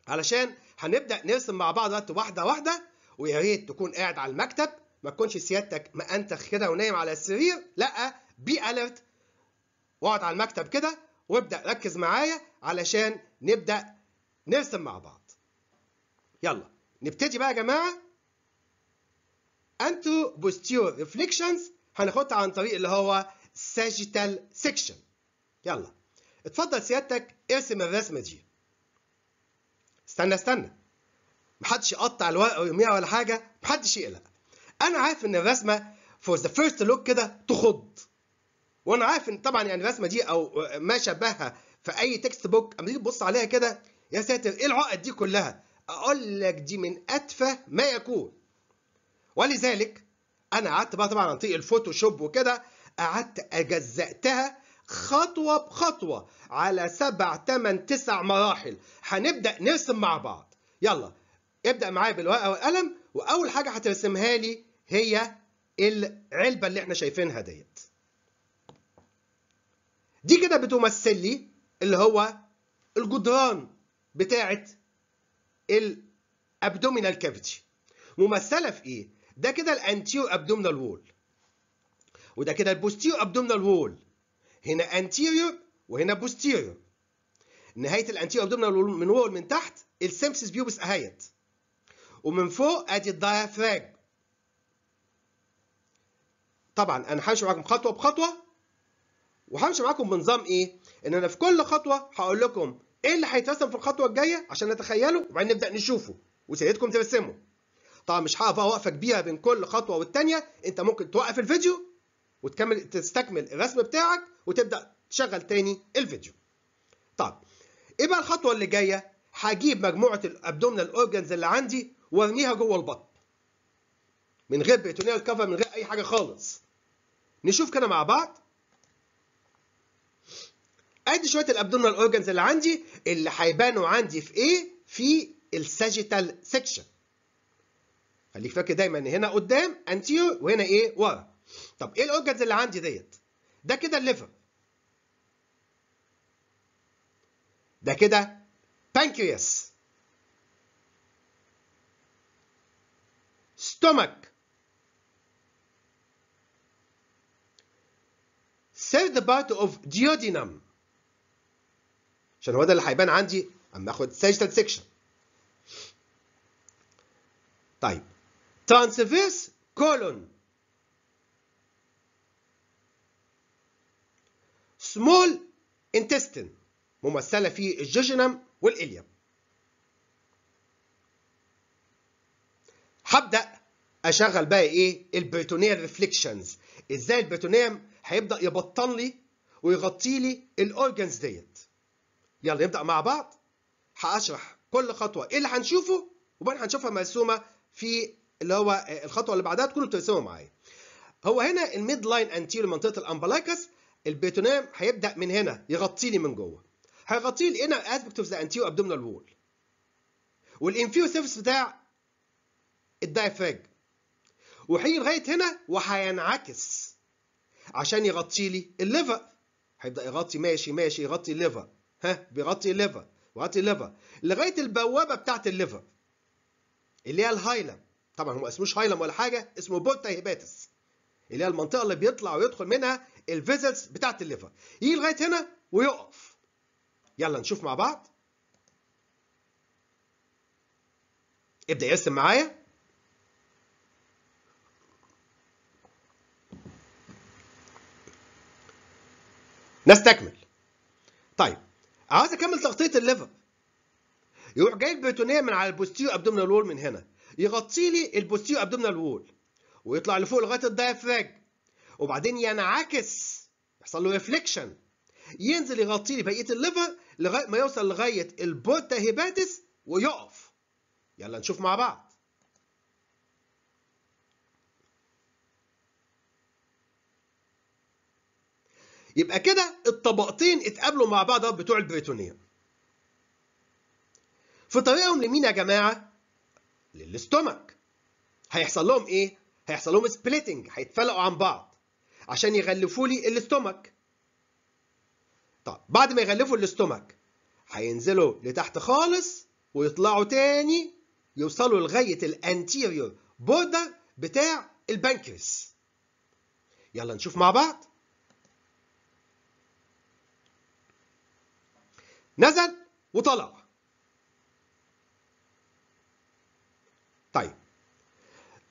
علشان هنبدا نرسم مع بعض واحده واحده ويا ريت تكون قاعد على المكتب ما تكونش سيادتك ما انت كده ونايم على السرير لا بي اليرت واقعد على المكتب كده وابدا ركز معايا علشان نبدا نرسم مع بعض يلا نبتدي بقى يا جماعه انتو بوستيور ريفليكشنز هناخدها عن طريق اللي هو ساجيتال سيكشن يلا اتفضل سيادتك ارسم الرسمه دي استنى استنى محدش يقطع الورقه ويرميها ولا حاجه محدش يقلق انا عارف ان الرسمه فور ذا فيرست لوك كده تخض وانا عارف ان طبعا يعني الرسمه دي او ما شابهها في اي تكست بوك اما تيجي تبص عليها كده يا ساتر ايه العقد دي كلها اقول لك دي من اتفه ما يكون ولذلك انا قعدت بقى طبعا عن طريق الفوتوشوب وكده قعدت اجزأتها خطوه بخطوه على سبع ثمان تسع مراحل هنبدا نرسم مع بعض يلا ابدا معايا بالورقه والقلم واول حاجه هترسمها لي هي العلبة اللي احنا شايفينها ديت دي كده بتمثل لي اللي هو الجدران بتاعة الابدومينال كافيتي ممثلة في ايه؟ ده كده الانتيو ابدومينال وول وده كده البوستيريور ابدومينال وول هنا انتيريور وهنا بوستيريور نهاية الانتيو ابدومينال وول من وول من تحت السيمسيس بيوبس اهيت ومن فوق ادي الدايافراج طبعا انا همشي معاكم خطوه بخطوه وهمشي معاكم بنظام ايه ان انا في كل خطوه هقول لكم ايه اللي هيترسم في الخطوه الجايه عشان نتخيله وبعدين نبدا نشوفه وسيدكم ترسمه طبعا مش هقف واقفه كبيره بين كل خطوه والثانيه انت ممكن توقف الفيديو وتكمل تستكمل الرسم بتاعك وتبدا تشغل تاني الفيديو طب ايه بقى الخطوه اللي جايه هجيب مجموعه الابدومنا الاورجنز اللي عندي وارميها جوه البطن من غير بيتونيال كفر من غير اي حاجه خالص نشوف كده مع بعض ادي شويه الابدومينال اورجنز اللي عندي اللي هيبانوا عندي في ايه في الساجيتال سيكشن خليك فاكر دايما ان هنا قدام انتيور وهنا ايه ورا طب ايه الاورجنز اللي عندي ديت ده كده الليفر ده كده بانكرياس ستومك sell the part of duodenum عشان هو ده اللي هيبان عندي اما اخد sagittal section طيب transverse colon small intestine ممثله في الجوجنم والإليم هبدأ أشغل بقى إيه البريتونيال ريفليكشنز ازاي البيتونيم هيبدا يبطن لي ويغطي لي الاورجنز ديت يلا نبدا مع بعض هشرح كل خطوه ايه اللي هنشوفه وبعدين هنشوفها مقسومه في اللي هو آه، الخطوه اللي بعدها تكونوا بترسموا معايا هو هنا الميد لاين انتيريور منطقه الامبلايكس البيتونام هيبدا من هنا يغطي لي من جوه هيغطي لي هنا اسبكت اوف ذا انتيريور ابدومينال وول والانفيو سيرفيس بتاع الدايفراج وهيجي لغايه هنا وهينعكس عشان يغطي لي الليفر هيبدا يغطي ماشي ماشي يغطي الليفر ها بيغطي الليفر ويغطي الليفر لغايه البوابه بتاعت الليفر اللي هي الهايلم طبعا هو ما اسموش هايلم ولا حاجه اسمه بوتا هيباتس اللي هي المنطقه اللي بيطلع ويدخل منها الفيزلز بتاعت الليفر يجي لغايه هنا ويقف يلا نشوف مع بعض ابدا يرسم معايا نستكمل طيب عاوز اكمل تغطيه الليفر يروح جايب البيتونيه من على البوستيو ابدومينال وول من هنا يغطي لي البوستيو ابدومينال وول ويطلع لفوق لغايه الدايفراج وبعدين ينعكس يحصل له ريفليكشن ينزل يغطي لي بقيه الليفر لغايه ما يوصل لغايه البوتا هيباتس ويقف يلا نشوف مع بعض يبقى كده الطبقتين اتقابلوا مع بعض بتوع البريتونية في طريقهم لمين يا جماعة؟ للاستومك هيحصل لهم ايه؟ هيحصل لهم سبليتنج هيتفلقوا عن بعض عشان يغلفوا لي الاستومك طب بعد ما يغلفوا الاستومك هينزلوا لتحت خالص ويطلعوا تاني يوصلوا لغاية الانتيريور بوردر بتاع البنكرس يلا نشوف مع بعض نزل وطلع طيب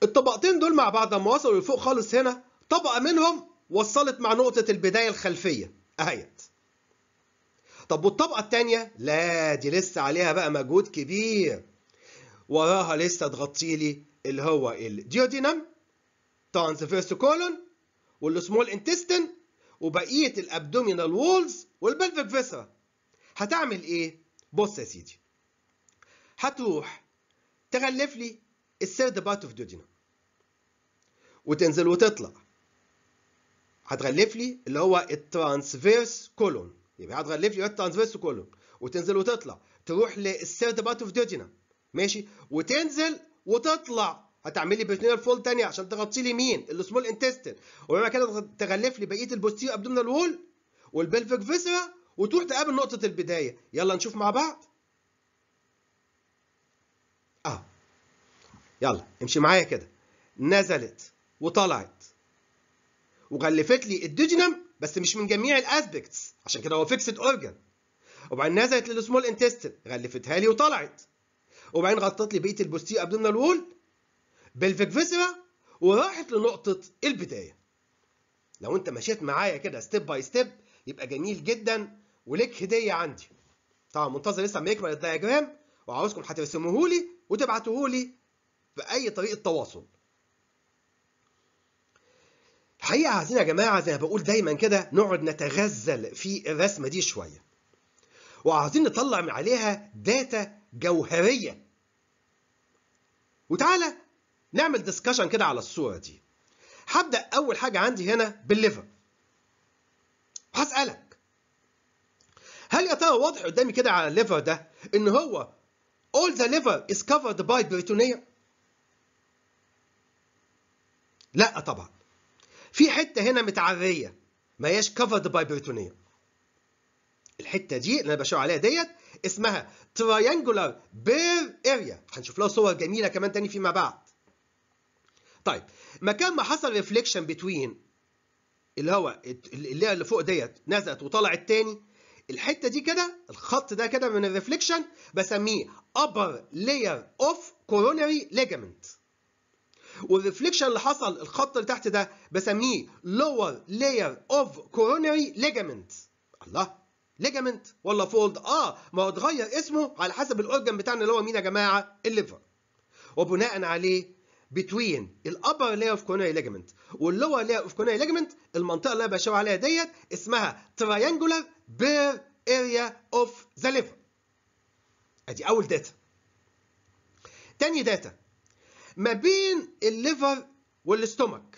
الطبقتين دول مع بعض لما وصلوا لفوق خالص هنا طبقة منهم وصلت مع نقطة البداية الخلفية اهيت طب والطبقة التانية لا دي لسه عليها بقى مجهود كبير وراها لسه تغطي لي اللي هو الديودينم فيرست كولون والسمول انتستين وبقية الابدومينال وولز والبلفيك فيسرا هتعمل ايه بص يا سيدي هتروح تغلف لي الثيرد بارت اوف دوجنا وتنزل وتطلع هتغلف لي اللي هو الترانسفيرس كولون يبقى هتغلف لي الترانسفيرس كولون وتنزل وتطلع تروح للثيرد بارت اوف دوجنا ماشي وتنزل وتطلع هتعمل لي بريتينال فول ثانيه عشان تغطي لي مين السمول انتستين وبعد كده تغلف لي بقيه البوستير ابدومينال وول والبلفيك فيسرا وتروح تقابل نقطة البداية يلا نشوف مع بعض اه يلا امشي معايا كده نزلت وطلعت وغلفت لي الديجنم بس مش من جميع الاسبكتس عشان كده هو فيكسد اورجن وبعدين نزلت للسمول انتستين غلفتها لي وطلعت وبعدين غطت لي بقيه البوستي ما نقول بالفيك فيسرا وراحت لنقطه البدايه لو انت مشيت معايا كده ستيب باي ستيب يبقى جميل جدا ولك هديه عندي طبعا منتظر لسه ما يكمل الدياجرام وعاوزكم هترسموه لي وتبعتوه لي باي طريقه تواصل الحقيقه عايزين يا جماعه زي ما بقول دايما كده نقعد نتغزل في الرسمه دي شويه وعايزين نطلع من عليها داتا جوهريه وتعالى نعمل ديسكشن كده على الصوره دي هبدا اول حاجه عندي هنا بالليفر وهسالك هل يا ترى واضح قدامي كده على الليفر ده ان هو all the liver is covered by peritoneum؟ لا طبعا في حته هنا متعريه ما هياش covered by peritoneum. الحته دي اللي انا بشاور عليها ديت اسمها triangular bare area هنشوف لها صور جميله كمان تاني فيما بعد طيب مكان ما حصل ريفليكشن بتوين اللي هو اللي هي اللي فوق ديت نزلت وطلعت تاني الحته دي كده الخط ده كده من الريفليكشن بسميه upper layer of coronary ligament والريفليكشن اللي حصل الخط اللي تحت ده بسميه lower layer of coronary ligament الله ليجامنت ولا فولد اه ما هو اتغير اسمه على حسب الاورجن بتاعنا اللي هو مين يا جماعه الليفر وبناء عليه between الابر layer of coronary ligament واللور layer of coronary ligament المنطقه اللي انا بشاور عليها ديت اسمها triangular bare area of the liver ادي اول داتا تاني داتا ما بين الليفر والاستومك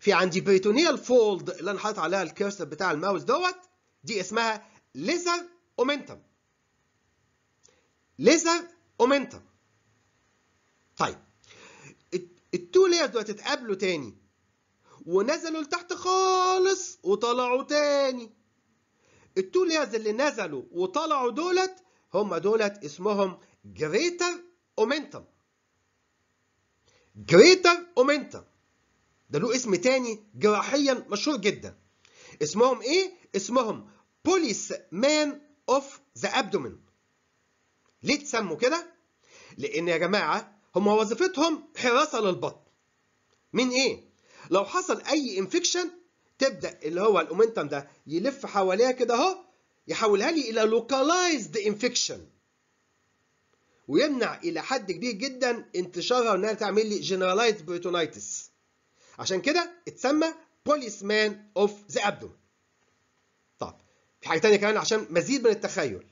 في عندي بريتونيال فولد اللي انا حاطط عليها الكيرسر بتاع الماوس دوت دي اسمها ليزر اومنتم ليزر اومنتم طيب التو لايرز دلوقتي اتقابلوا تاني ونزلوا لتحت خالص وطلعوا تاني التو لايرز اللي نزلوا وطلعوا دولت هم دولت اسمهم جريتر اومنتم جريتر اومنتم ده له اسم تاني جراحيا مشهور جدا اسمهم ايه اسمهم بوليس مان اوف ذا ابدومين ليه اتسموا كده لان يا جماعه هم وظيفتهم حراسه للبطن من ايه لو حصل اي انفكشن تبدا اللي هو الاومنتم ده يلف حواليها كده اهو يحولها لي الى لوكالايزد انفكشن ويمنع الى حد كبير جدا انتشارها وانها تعمل لي جنرالايزد بريتونايتس عشان كده اتسمى بوليس مان اوف ذا ابدوم طب في حاجه ثانيه كمان عشان مزيد من التخيل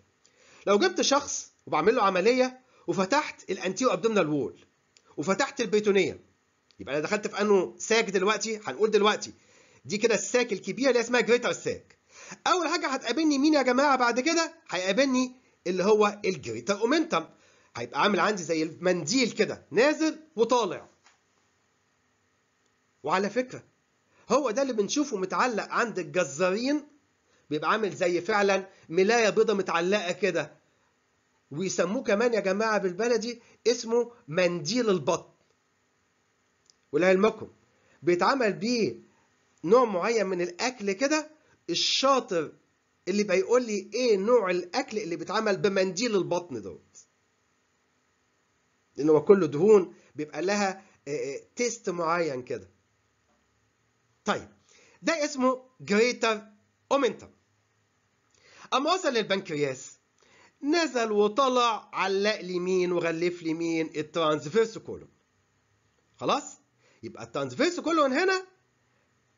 لو جبت شخص وبعمل له عمليه وفتحت الانتيو ابدومينال وول وفتحت البيتونيه يبقى انا دخلت في انه ساك دلوقتي هنقول دلوقتي دي كده الساك الكبيره اللي اسمها جريتر ساك اول حاجه هتقابلني مين يا جماعه بعد كده هيقابلني اللي هو الجريتر اومنتم هيبقى عامل عندي زي المنديل كده نازل وطالع وعلى فكره هو ده اللي بنشوفه متعلق عند الجزارين بيبقى عامل زي فعلا ملايه بيضه متعلقه كده ويسموه كمان يا جماعه بالبلدي اسمه منديل البط ولعلمكم بيتعمل بيه نوع معين من الاكل كده الشاطر اللي بيقول لي ايه نوع الاكل اللي بيتعمل بمنديل البطن دوت لان هو كله دهون بيبقى لها تيست آه، آه، معين كده طيب ده اسمه جريتر اومنتم اما وصل للبنكرياس نزل وطلع علق لي مين وغلف لي مين الترانسفيرس كولون خلاص يبقى الترانسفيرس كولون هنا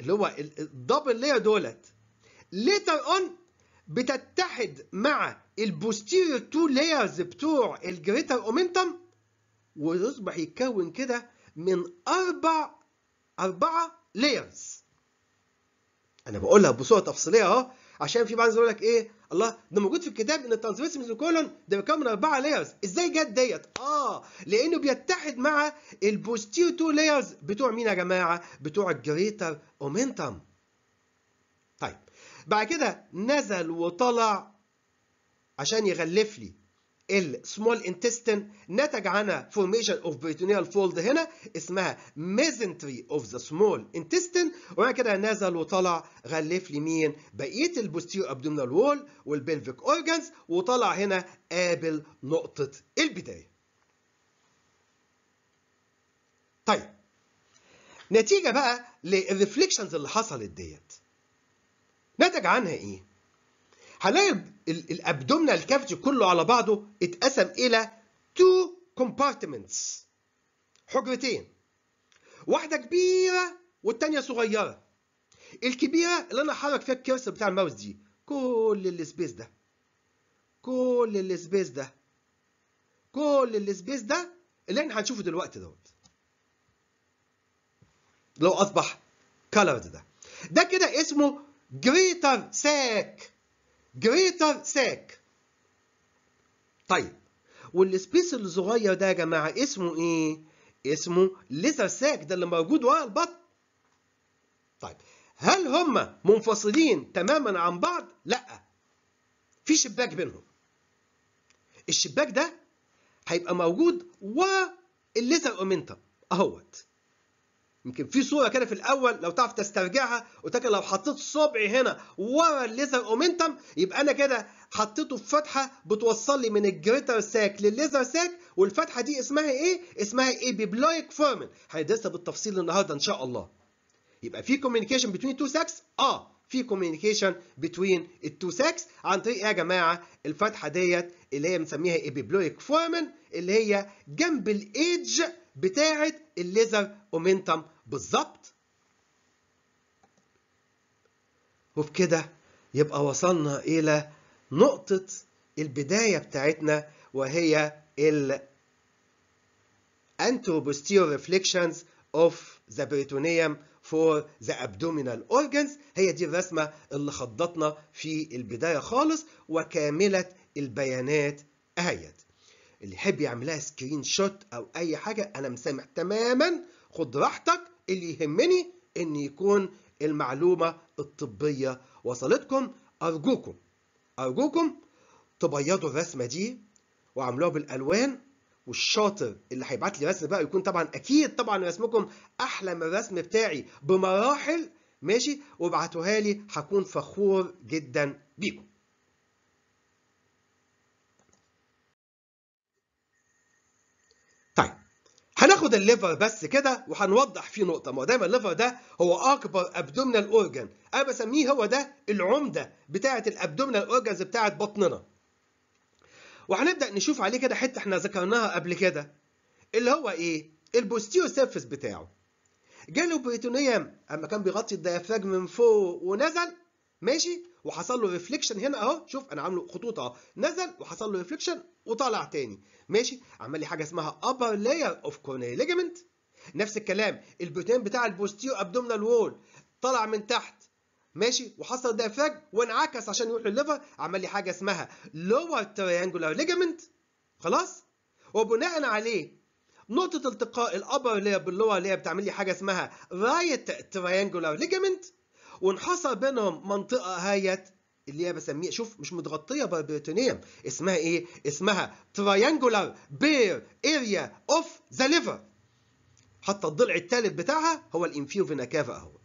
اللي هو الدبل لاير دولت ليتر اون بتتحد مع البوستيريور تو لايرز بتوع الجريتر اومنتم ويصبح يتكون كده من اربع اربعه لايرز انا بقولها بصوره تفصيليه اهو عشان في بعض يقول لك ايه الله ده موجود في الكتاب ان الترانسفيرس كولون ده بيتكون من اربعه لايرز ازاي جت ديت اه لانه بيتحد مع البوستيو تو لايرز بتوع مين يا جماعه بتوع الجريتر اومنتم طيب بعد كده نزل وطلع عشان يغلف لي السمول انتستين نتج عنها فورميشن اوف بيتونيال فولد هنا اسمها ميزنتري اوف ذا سمول انتستين وبعد كده نزل وطلع غلف لي مين بقيه البوستير ابدومينال وول والبلفيك اورجانز وطلع هنا قابل نقطه البدايه طيب نتيجه بقى للريفليكشنز اللي حصلت ديت نتج عنها ايه هنلاقي الابدومينال كافيتي كله على بعضه اتقسم الى تو كومبارتمنتس حجرتين واحده كبيره والثانيه صغيره الكبيره اللي انا هحرك فيها الكرسي بتاع الماوس دي كل السبيس ده كل السبيس ده كل السبيس ده اللي احنا هنشوفه دلوقتي دوت لو اصبح كالرد ده ده كده اسمه جريتر ساك جريتر ساك طيب والسبيس الصغير ده يا جماعه اسمه ايه اسمه ليزر ساك ده اللي موجود ورا البطن طيب هل هم منفصلين تماما عن بعض لا في شباك بينهم الشباك ده هيبقى موجود ورا الليزر اومنتم اهوت يمكن في صوره كده في الاول لو تعرف تسترجعها قلت لك لو حطيت صبعي هنا ورا الليزر اومنتم يبقى انا كده حطيته في فتحه بتوصل لي من الجريتر ساك للليزر ساك والفتحه دي اسمها ايه؟ اسمها اي بيبلايك فورمن هندرسها بالتفصيل النهارده ان شاء الله. يبقى في كوميونيكيشن بتوين تو ساكس؟ اه في كوميونيكيشن بتوين التو ساكس عن طريق ايه يا جماعه؟ الفتحه ديت اللي هي بنسميها اي بيبلايك فورمن اللي هي جنب الايدج بتاعه الليزر اومنتم بالظبط وبكده يبقى وصلنا إلى نقطة البداية بتاعتنا وهي ال anterobustio reflections of the peritoneum for the abdominal organs هي دي الرسمة اللي خضتنا في البداية خالص وكاملة البيانات أهيت اللي يحب يعملها سكرين شوت أو أي حاجة أنا مسامح تماما خد راحتك اللي يهمني ان يكون المعلومه الطبيه وصلتكم ارجوكم ارجوكم تبيضوا الرسمه دي وعملوها بالالوان والشاطر اللي هيبعت لي رسم بقى يكون طبعا اكيد طبعا رسمكم احلى من الرسم بتاعي بمراحل ماشي وابعتوها لي هكون فخور جدا بيكم هناخد الليفر بس كده وهنوضح فيه نقطه ما دايما الليفر ده هو اكبر ابدومينال اورجان انا بسميه هو ده العمده بتاعه الابدومينال اورجانز بتاعه بطننا وهنبدا نشوف عليه كده حته احنا ذكرناها قبل كده اللي هو ايه البوستيو سيرفيس بتاعه جاله بريتونيوم اما كان بيغطي الديافراجم من فوق ونزل ماشي وحصل له ريفليكشن هنا اهو شوف انا عامله خطوط اهو نزل وحصل له ريفليكشن وطالع تاني ماشي عمل لي حاجه اسمها upper layer of cornea ligament نفس الكلام البروتين بتاع البوستيو ابدومينال وول طلع من تحت ماشي وحصل ده فج وانعكس عشان يروح للليفر عمل لي حاجه اسمها lower triangular ligament خلاص وبناء عليه نقطه التقاء الابر layer باللور layer بتعمل لي حاجه اسمها right triangular ligament وانحصر بينهم منطقة هايت اللي هي بسميها شوف مش متغطيه ببريتونيوم اسمها ايه؟ اسمها تريانجولار بير اريا اوف ذا ليفر حتى الضلع الثالث بتاعها هو الانفيو فينا كافا اهوت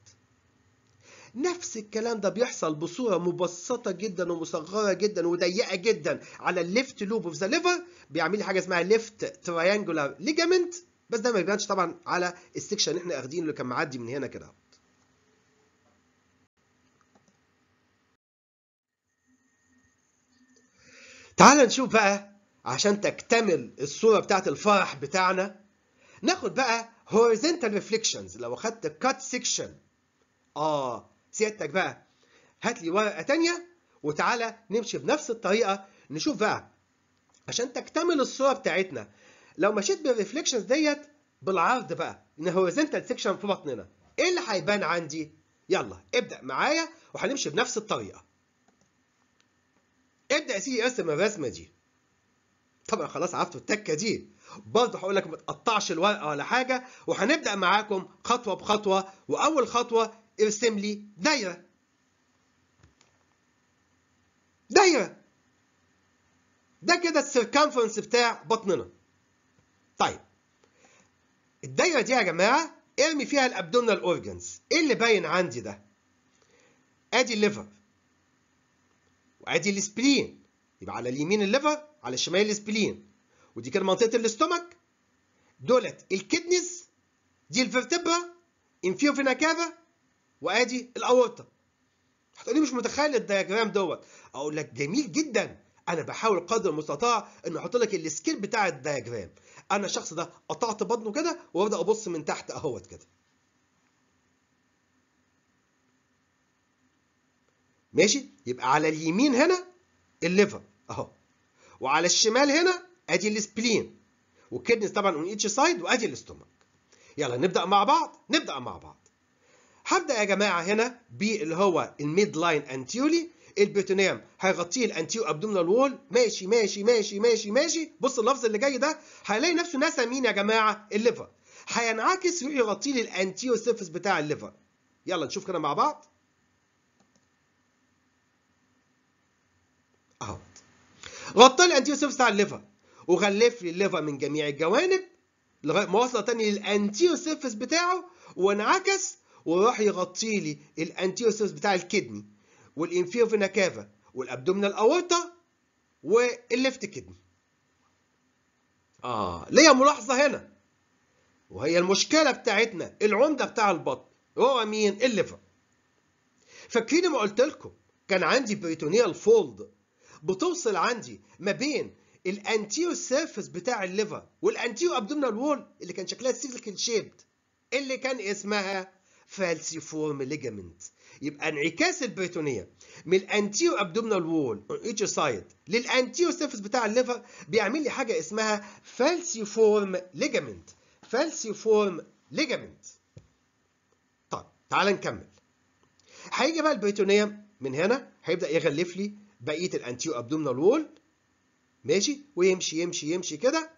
نفس الكلام ده بيحصل بصوره مبسطه جدا ومصغره جدا وضيقه جدا على الليفت لوب اوف ذا ليفر بيعمل لي حاجه اسمها ليفت تريانجولار ليجامنت بس ده ما بيبانش طبعا على السكشن اللي احنا اخدينه اللي كان معدي من هنا كده تعال نشوف بقى عشان تكتمل الصورة بتاعت الفرح بتاعنا ناخد بقى horizontal reflections لو أخدت cut section آه سيادتك بقى هات لي ورقة تانية وتعالى نمشي بنفس الطريقة نشوف بقى عشان تكتمل الصورة بتاعتنا لو مشيت بالريفليكشنز ديت بالعرض بقى ان horizontal سيكشن في بطننا ايه اللي هيبان عندي؟ يلا ابدأ معايا وهنمشي بنفس الطريقة ابدا يا سيدي ارسم الرسمه دي طبعا خلاص عرفتوا التكه دي برضه هقول لك ما تقطعش الورقه ولا حاجه وهنبدا معاكم خطوه بخطوه واول خطوه ارسم لي دايره دايره ده كده السيركمفرنس بتاع بطننا طيب الدايره دي يا جماعه ارمي فيها الابدومينال اورجنز ايه اللي باين عندي ده ادي الليفر ادي السبلين يبقى على اليمين الليفر على الشمال السبلين ودي كده منطقه الاستومك دولت الكدنز دي الفرتبرا انفيرو فينا كافا وادي الاورطه هتقولي مش متخيل الدياجرام دوت اقول لك جميل جدا انا بحاول قدر المستطاع ان احط لك السكيل بتاع الدياجرام انا الشخص ده قطعت بطنه كده وابدا ابص من تحت اهوت كده ماشي يبقى على اليمين هنا الليفر اهو وعلى الشمال هنا ادي السبلين والكدنس طبعا اون ايتش سايد وادي الاستومك يلا نبدا مع بعض نبدا مع بعض هبدا يا جماعه هنا باللي هو الميد لاين انتيولي البيتونيوم هيغطيه الانتيو ابدومينال وول ماشي ماشي ماشي ماشي ماشي بص اللفظ اللي جاي ده هيلاقي نفسه نسى مين يا جماعه الليفر هينعكس ويغطي لي الانتيو سيرفيس بتاع الليفر يلا نشوف كده مع بعض اهو غطى لي الانتيوسيفس بتاع الليفر وغلف لي الليفر من جميع الجوانب لغايه ما وصل تاني للانتيوسيفس بتاعه وانعكس وراح يغطي لي الانتيوسيفس بتاع الكدني والانفيوفينا كافا والابدومينال اورطه والليفت كدني اه ليا ملاحظه هنا وهي المشكله بتاعتنا العمده بتاع البطن هو مين الليفر فاكرين ما قلت لكم كان عندي بريتونيال فولد بتوصل عندي ما بين الانتيو سيرفيس بتاع الليفر والانتيو ابدومينال وول اللي كان شكلها سيكل شيبد اللي كان اسمها فالسيفورم ليجامنت يبقى انعكاس البريتونيه من الانتيو ابدومينال وول اون ايتش سايد للانتيو سيرفيس بتاع الليفر بيعمل لي حاجه اسمها فالسيفورم ليجامنت فالسيفورم ليجامنت طب تعال نكمل هيجي بقى البريتونيه من هنا هيبدا يغلف لي بقيه الانتيو ابدومينال وول ماشي ويمشي يمشي يمشي كده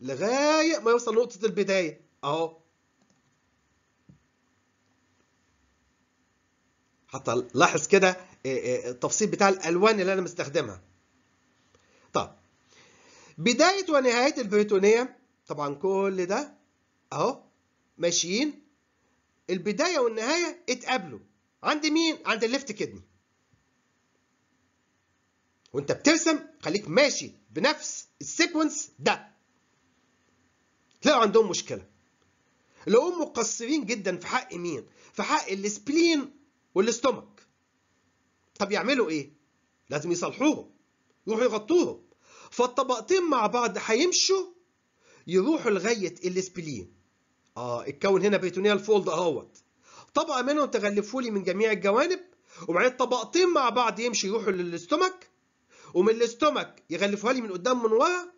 لغايه ما يوصل نقطه البدايه اهو حتى لاحظ كده آه، آه، التفصيل بتاع الالوان اللي انا مستخدمها طب بدايه ونهايه البريتونيه طبعا كل ده اهو ماشيين البدايه والنهايه اتقابلوا عند مين عند الليفت كدني وانت بترسم خليك ماشي بنفس السيكونس ده تلاقوا عندهم مشكله هم مقصرين جدا في حق مين في حق السبلين والاستومك طب يعملوا ايه لازم يصلحوهم يروحوا يغطوهم فالطبقتين مع بعض هيمشوا يروحوا لغايه السبلين اه اتكون هنا بيتونيال فولد اهوت طبقه منهم تغلفوا لي من جميع الجوانب وبعدين طبقتين مع بعض يمشي يروحوا للاستومك ومن الاستومك يغلفوها لي من قدام من ورا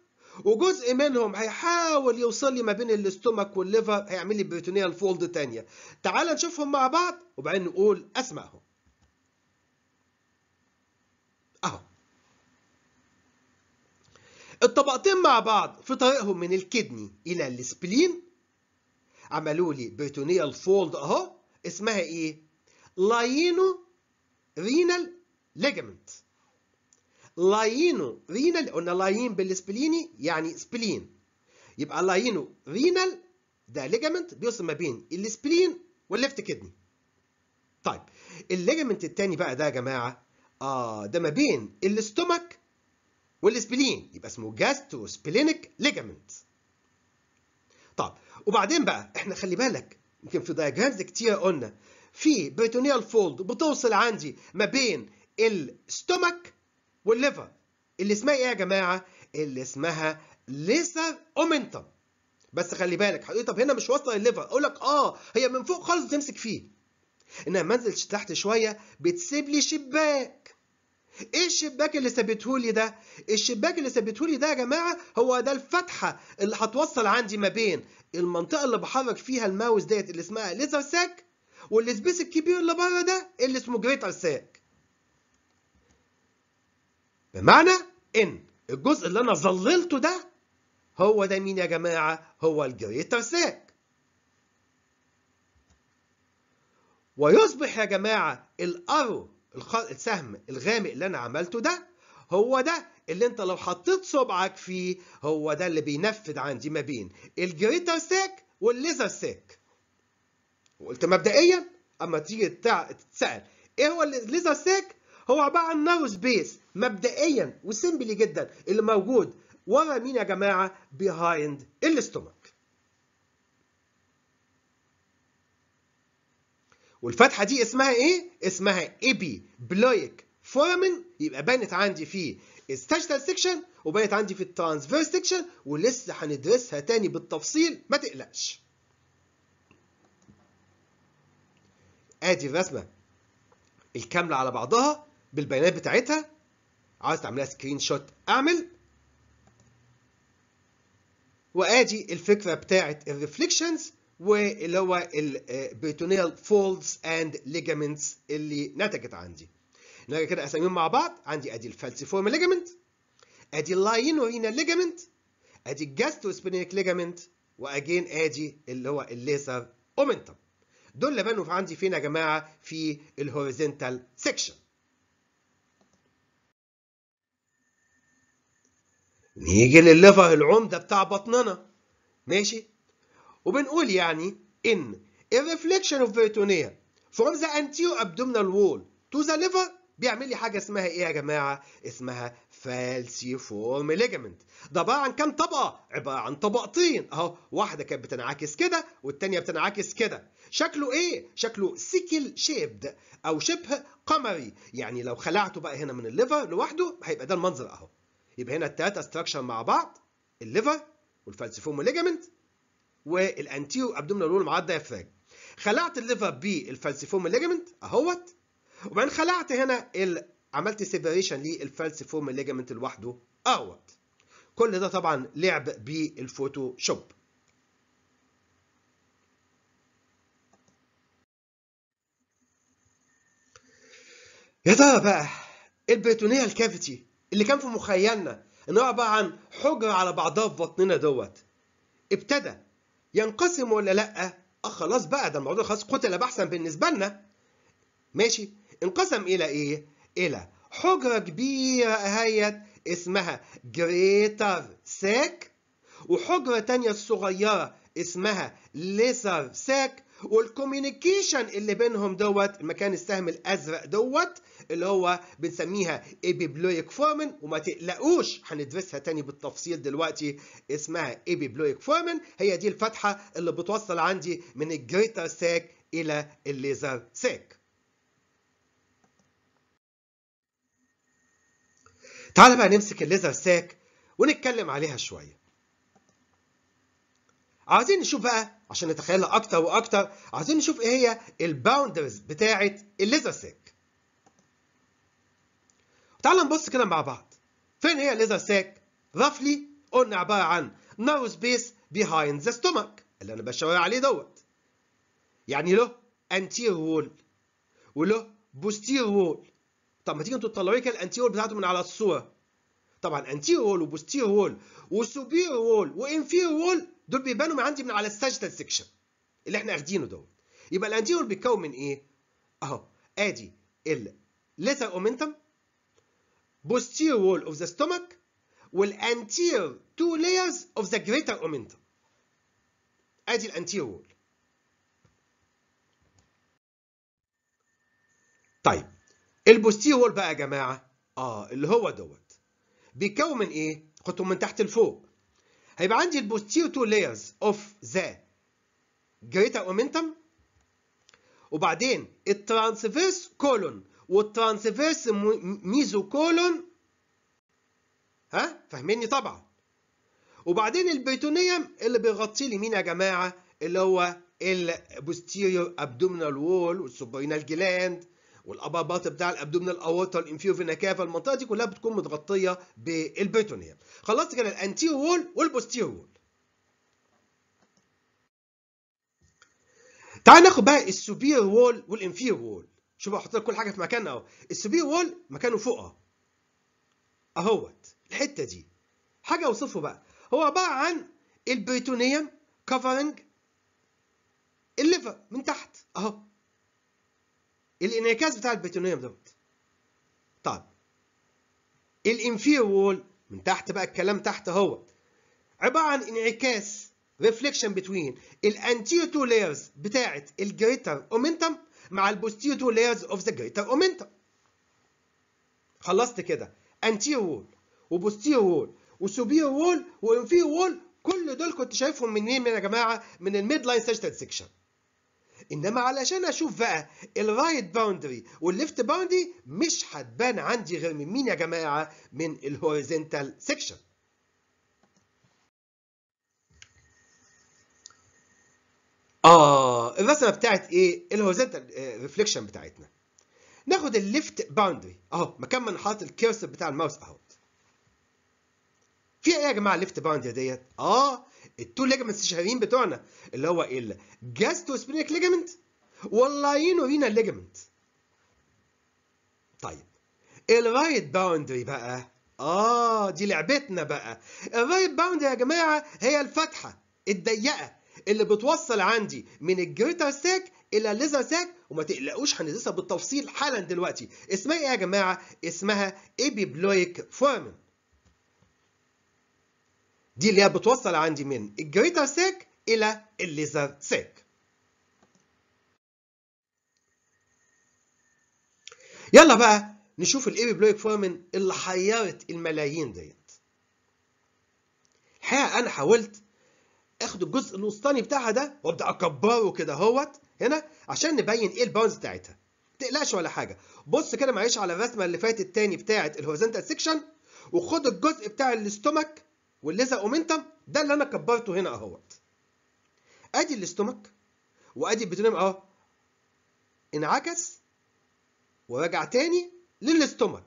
وجزء منهم هيحاول يوصل لي ما بين الاستومك والليفر هيعمل لي بريتونيال فولد ثانيه تعال نشوفهم مع بعض وبعدين نقول اسمائهم اهو الطبقتين مع بعض في طريقهم من الكدني الى السبلين عملوا لي بريتونيال فولد اهو اسمها ايه لاينو رينال ليجمنت لاينو رينال قلنا لاين بالسبليني يعني سبلين يبقى لاينو رينال ده ليجامنت بيوصل ما بين السبلين والليفت كدني طيب الليجامنت الثاني بقى ده يا جماعه اه ده ما بين الاستومك والسبلين يبقى اسمه جاستو سبلينيك ليجامنت طب وبعدين بقى احنا خلي بالك يمكن في دايجرامز كتير قلنا في بريتونيال فولد بتوصل عندي ما بين الستومك والليفر اللي اسمها ايه يا جماعه اللي اسمها ليسا اومنتم بس خلي بالك حضرتك طب هنا مش واصله للليفر اقول لك اه هي من فوق خالص تمسك فيه انما ما تحت شويه بتسيب لي شباك ايه الشباك اللي سابته لي ده الشباك اللي سابته لي ده يا جماعه هو ده الفتحه اللي هتوصل عندي ما بين المنطقه اللي بحرك فيها الماوس ديت اللي اسمها ليزر ساك والسبيس الكبير اللي بره ده اللي اسمه جريتر ساك بمعنى ان الجزء اللي انا ظللته ده هو ده مين يا جماعه هو الجريتر ساك ويصبح يا جماعه الارو السهم الغامق اللي انا عملته ده هو ده اللي انت لو حطيت صبعك فيه هو ده اللي بينفذ عندي ما بين الجريتر ساك والليزر ساك وقلت مبدئيا اما تيجي تتسال ايه هو الليزر ساك هو عباره عن نارو سبيس مبدئيا وسيمبلي جدا اللي موجود ورا مين يا جماعه بيهايند الاستومك والفتحه دي اسمها ايه اسمها ايبي بلويك فورمن يبقى بانت عندي في الستاجتال سيكشن وبانت عندي في الترانسفيرس سيكشن ولسه هندرسها تاني بالتفصيل ما تقلقش ادي الرسمه الكامله على بعضها بالبيانات بتاعتها عاوز تعملها سكرين شوت اعمل وادي الفكره بتاعت الريفليكشنز واللي هو البيتونيل فولدز اند ليجامنتس اللي نتجت عندي نرجع كده اساميهم مع بعض عندي ادي الفالسيفورم ليجامنت ادي اللاينورينا ليجامنت ادي الجاستروسبينيك ليجامنت واجين ادي اللي هو الليزر اومنتم دول اللي بنوا عندي فين يا جماعه في الهوريزنتال سيكشن نيجي للليفر العمده بتاع بطننا ماشي وبنقول يعني ان الريفليكشن اوف بيريتونيا فروم ذا انتيو ابدومينال وول تو ذا ليفر بيعمل لي حاجه اسمها ايه يا جماعه اسمها فالسيفورم ليجامنت ده عباره عن كام طبقه عباره عن طبقتين اهو واحده كانت بتنعكس كده والثانيه بتنعكس كده شكله ايه شكله سيكل شيبد او شبه قمري يعني لو خلعته بقى هنا من الليفر لوحده هيبقى ده المنظر اهو يبقى هنا التلاتة استراكشر مع بعض الليفر والفالسيفوم ليجامنت والانتيرو ابدومينال وول مع الدايفراج خلعت الليفر بالفالسيفوم ليجامنت اهوت وبعدين خلعت هنا عملت سيبريشن للفالسيفوم ليجامنت لوحده اهوت كل ده طبعا لعب بالفوتوشوب يا ترى بقى البريتونيال كافيتي اللي كان في مخيلنا ان هو عباره عن حجره على بعضها في بطننا دوت ابتدى ينقسم ولا لا؟ اه خلاص بقى ده الموضوع خلاص قتل بحثا بالنسبه لنا ماشي انقسم الى ايه؟ الى حجره كبيره اهيت اسمها جريتر ساك وحجره تانية صغيره اسمها ليسر ساك والكوميونيكيشن اللي بينهم دوت المكان السهم الازرق دوت اللي هو بنسميها ايبيبلويك فورمن وما تقلقوش هندرسها تاني بالتفصيل دلوقتي اسمها ايبيبلويك فورمن هي دي الفتحه اللي بتوصل عندي من الجريتر ساك الى الليزر ساك تعال بقى نمسك الليزر ساك ونتكلم عليها شويه عايزين نشوف بقى عشان نتخيلها اكتر واكتر عايزين نشوف ايه هي الباوندرز بتاعت الليزر ساك تعال نبص كده مع بعض فين هي الليزر ساك رفلي قلنا عباره عن نارو سبيس بيهايند ذا ستومك اللي انا بشاور عليه دوت يعني له انتير وول وله بوستير وول طب ما تيجي انتوا تطلعوا لي كده الانتير وول بتاعته من على الصوره طبعا انتير وول وبوستير وول وسوبير وول وانفير وول دول بيبانوا من عندي من على الساجيتال سيكشن اللي احنا اخدينه دوت يبقى الانتير وول بيتكون من ايه اهو ادي الليزر اومنتم posterior wall of the stomach anterior two layers of the greater omentum ادي anterior wall. طيب البوستير وول بقى يا جماعه اه اللي هو دوت بيتكون من ايه خدتهم من تحت لفوق هيبقى عندي البوستير تو لايرز اوف ذا جريتر اومنتم وبعدين الترانسفيرس كولون والترانسفيرس كولون ها فاهميني طبعا وبعدين البيتونيوم اللي لي مين يا جماعه اللي هو البوستيريور ابدومينال وول والسوبرينال جلاند والاباباط بتاع الابدومينال اورتا في كافا المنطقه دي كلها بتكون متغطيه بالبيتونيوم خلصت كده الانتيريور وول والبوستيريور وول تعال ناخد بقى السوبير وول والانفيو وول شوف احط لك كل حاجه في مكانها اهو السبي وول مكانه فوق اهو اهوت الحته دي حاجه اوصفه بقى هو عباره عن البيتونيوم كفرنج الليفر من تحت اهو الانعكاس بتاع البيتونيوم دوت طب الانفير وول من تحت بقى الكلام تحت اهو عباره عن انعكاس ريفليكشن بتوين تو لايرز بتاعت الجريتر اومنتم مع البوستيريور لايرز اوف ذا جريتر اومنتا خلصت كده anterior وول وبوستيرو وول وسوبيرو وول وانفيرو وول كل دول كنت شايفهم منين يا جماعه من الميد لاين سيجتال سيكشن انما علشان اشوف بقى الرايت باوندري والليفت باوندري مش هتبان عندي غير من مين يا جماعه من الهوريزونتال سيكشن اه الرسمه بتاعت ايه الهوريزونتال آه، ريفليكشن بتاعتنا ناخد الليفت باوندري اهو مكان ما نحط الكيرسر بتاع الماوس اهو في ايه يا جماعه الليفت باوندري ديت اه التو ليجمنتس الشهيرين بتوعنا اللي هو ايه الجاستو سبريك ليجمنت واللاينو رينا ليجمنت طيب الرايت باوندري بقى اه دي لعبتنا بقى الرايت باوندري يا جماعه هي الفتحه الضيقه اللي بتوصل عندي من الجريتر ساك الى الليزر ساك وما تقلقوش هندرسها بالتفصيل حالا دلوقتي اسمها ايه يا جماعه اسمها ايبيبلويك فورمن دي اللي هي بتوصل عندي من الجريتر ساك الى الليزر ساك يلا بقى نشوف الايبيبلويك فورمن اللي حيرت الملايين ديت الحقيقه انا حاولت اخد الجزء الوسطاني بتاعها ده وابدا اكبره كده اهوت هنا عشان نبين ايه الباونز بتاعتها تقلقش ولا حاجه بص كده معلش على الرسمه اللي فاتت تاني بتاعه الهوريزونتال سيكشن وخد الجزء بتاع الاستومك والليزا اومنتم ده اللي انا كبرته هنا اهوت ادي الاستومك وادي البيتونيوم اهو انعكس ورجع تاني للاستومك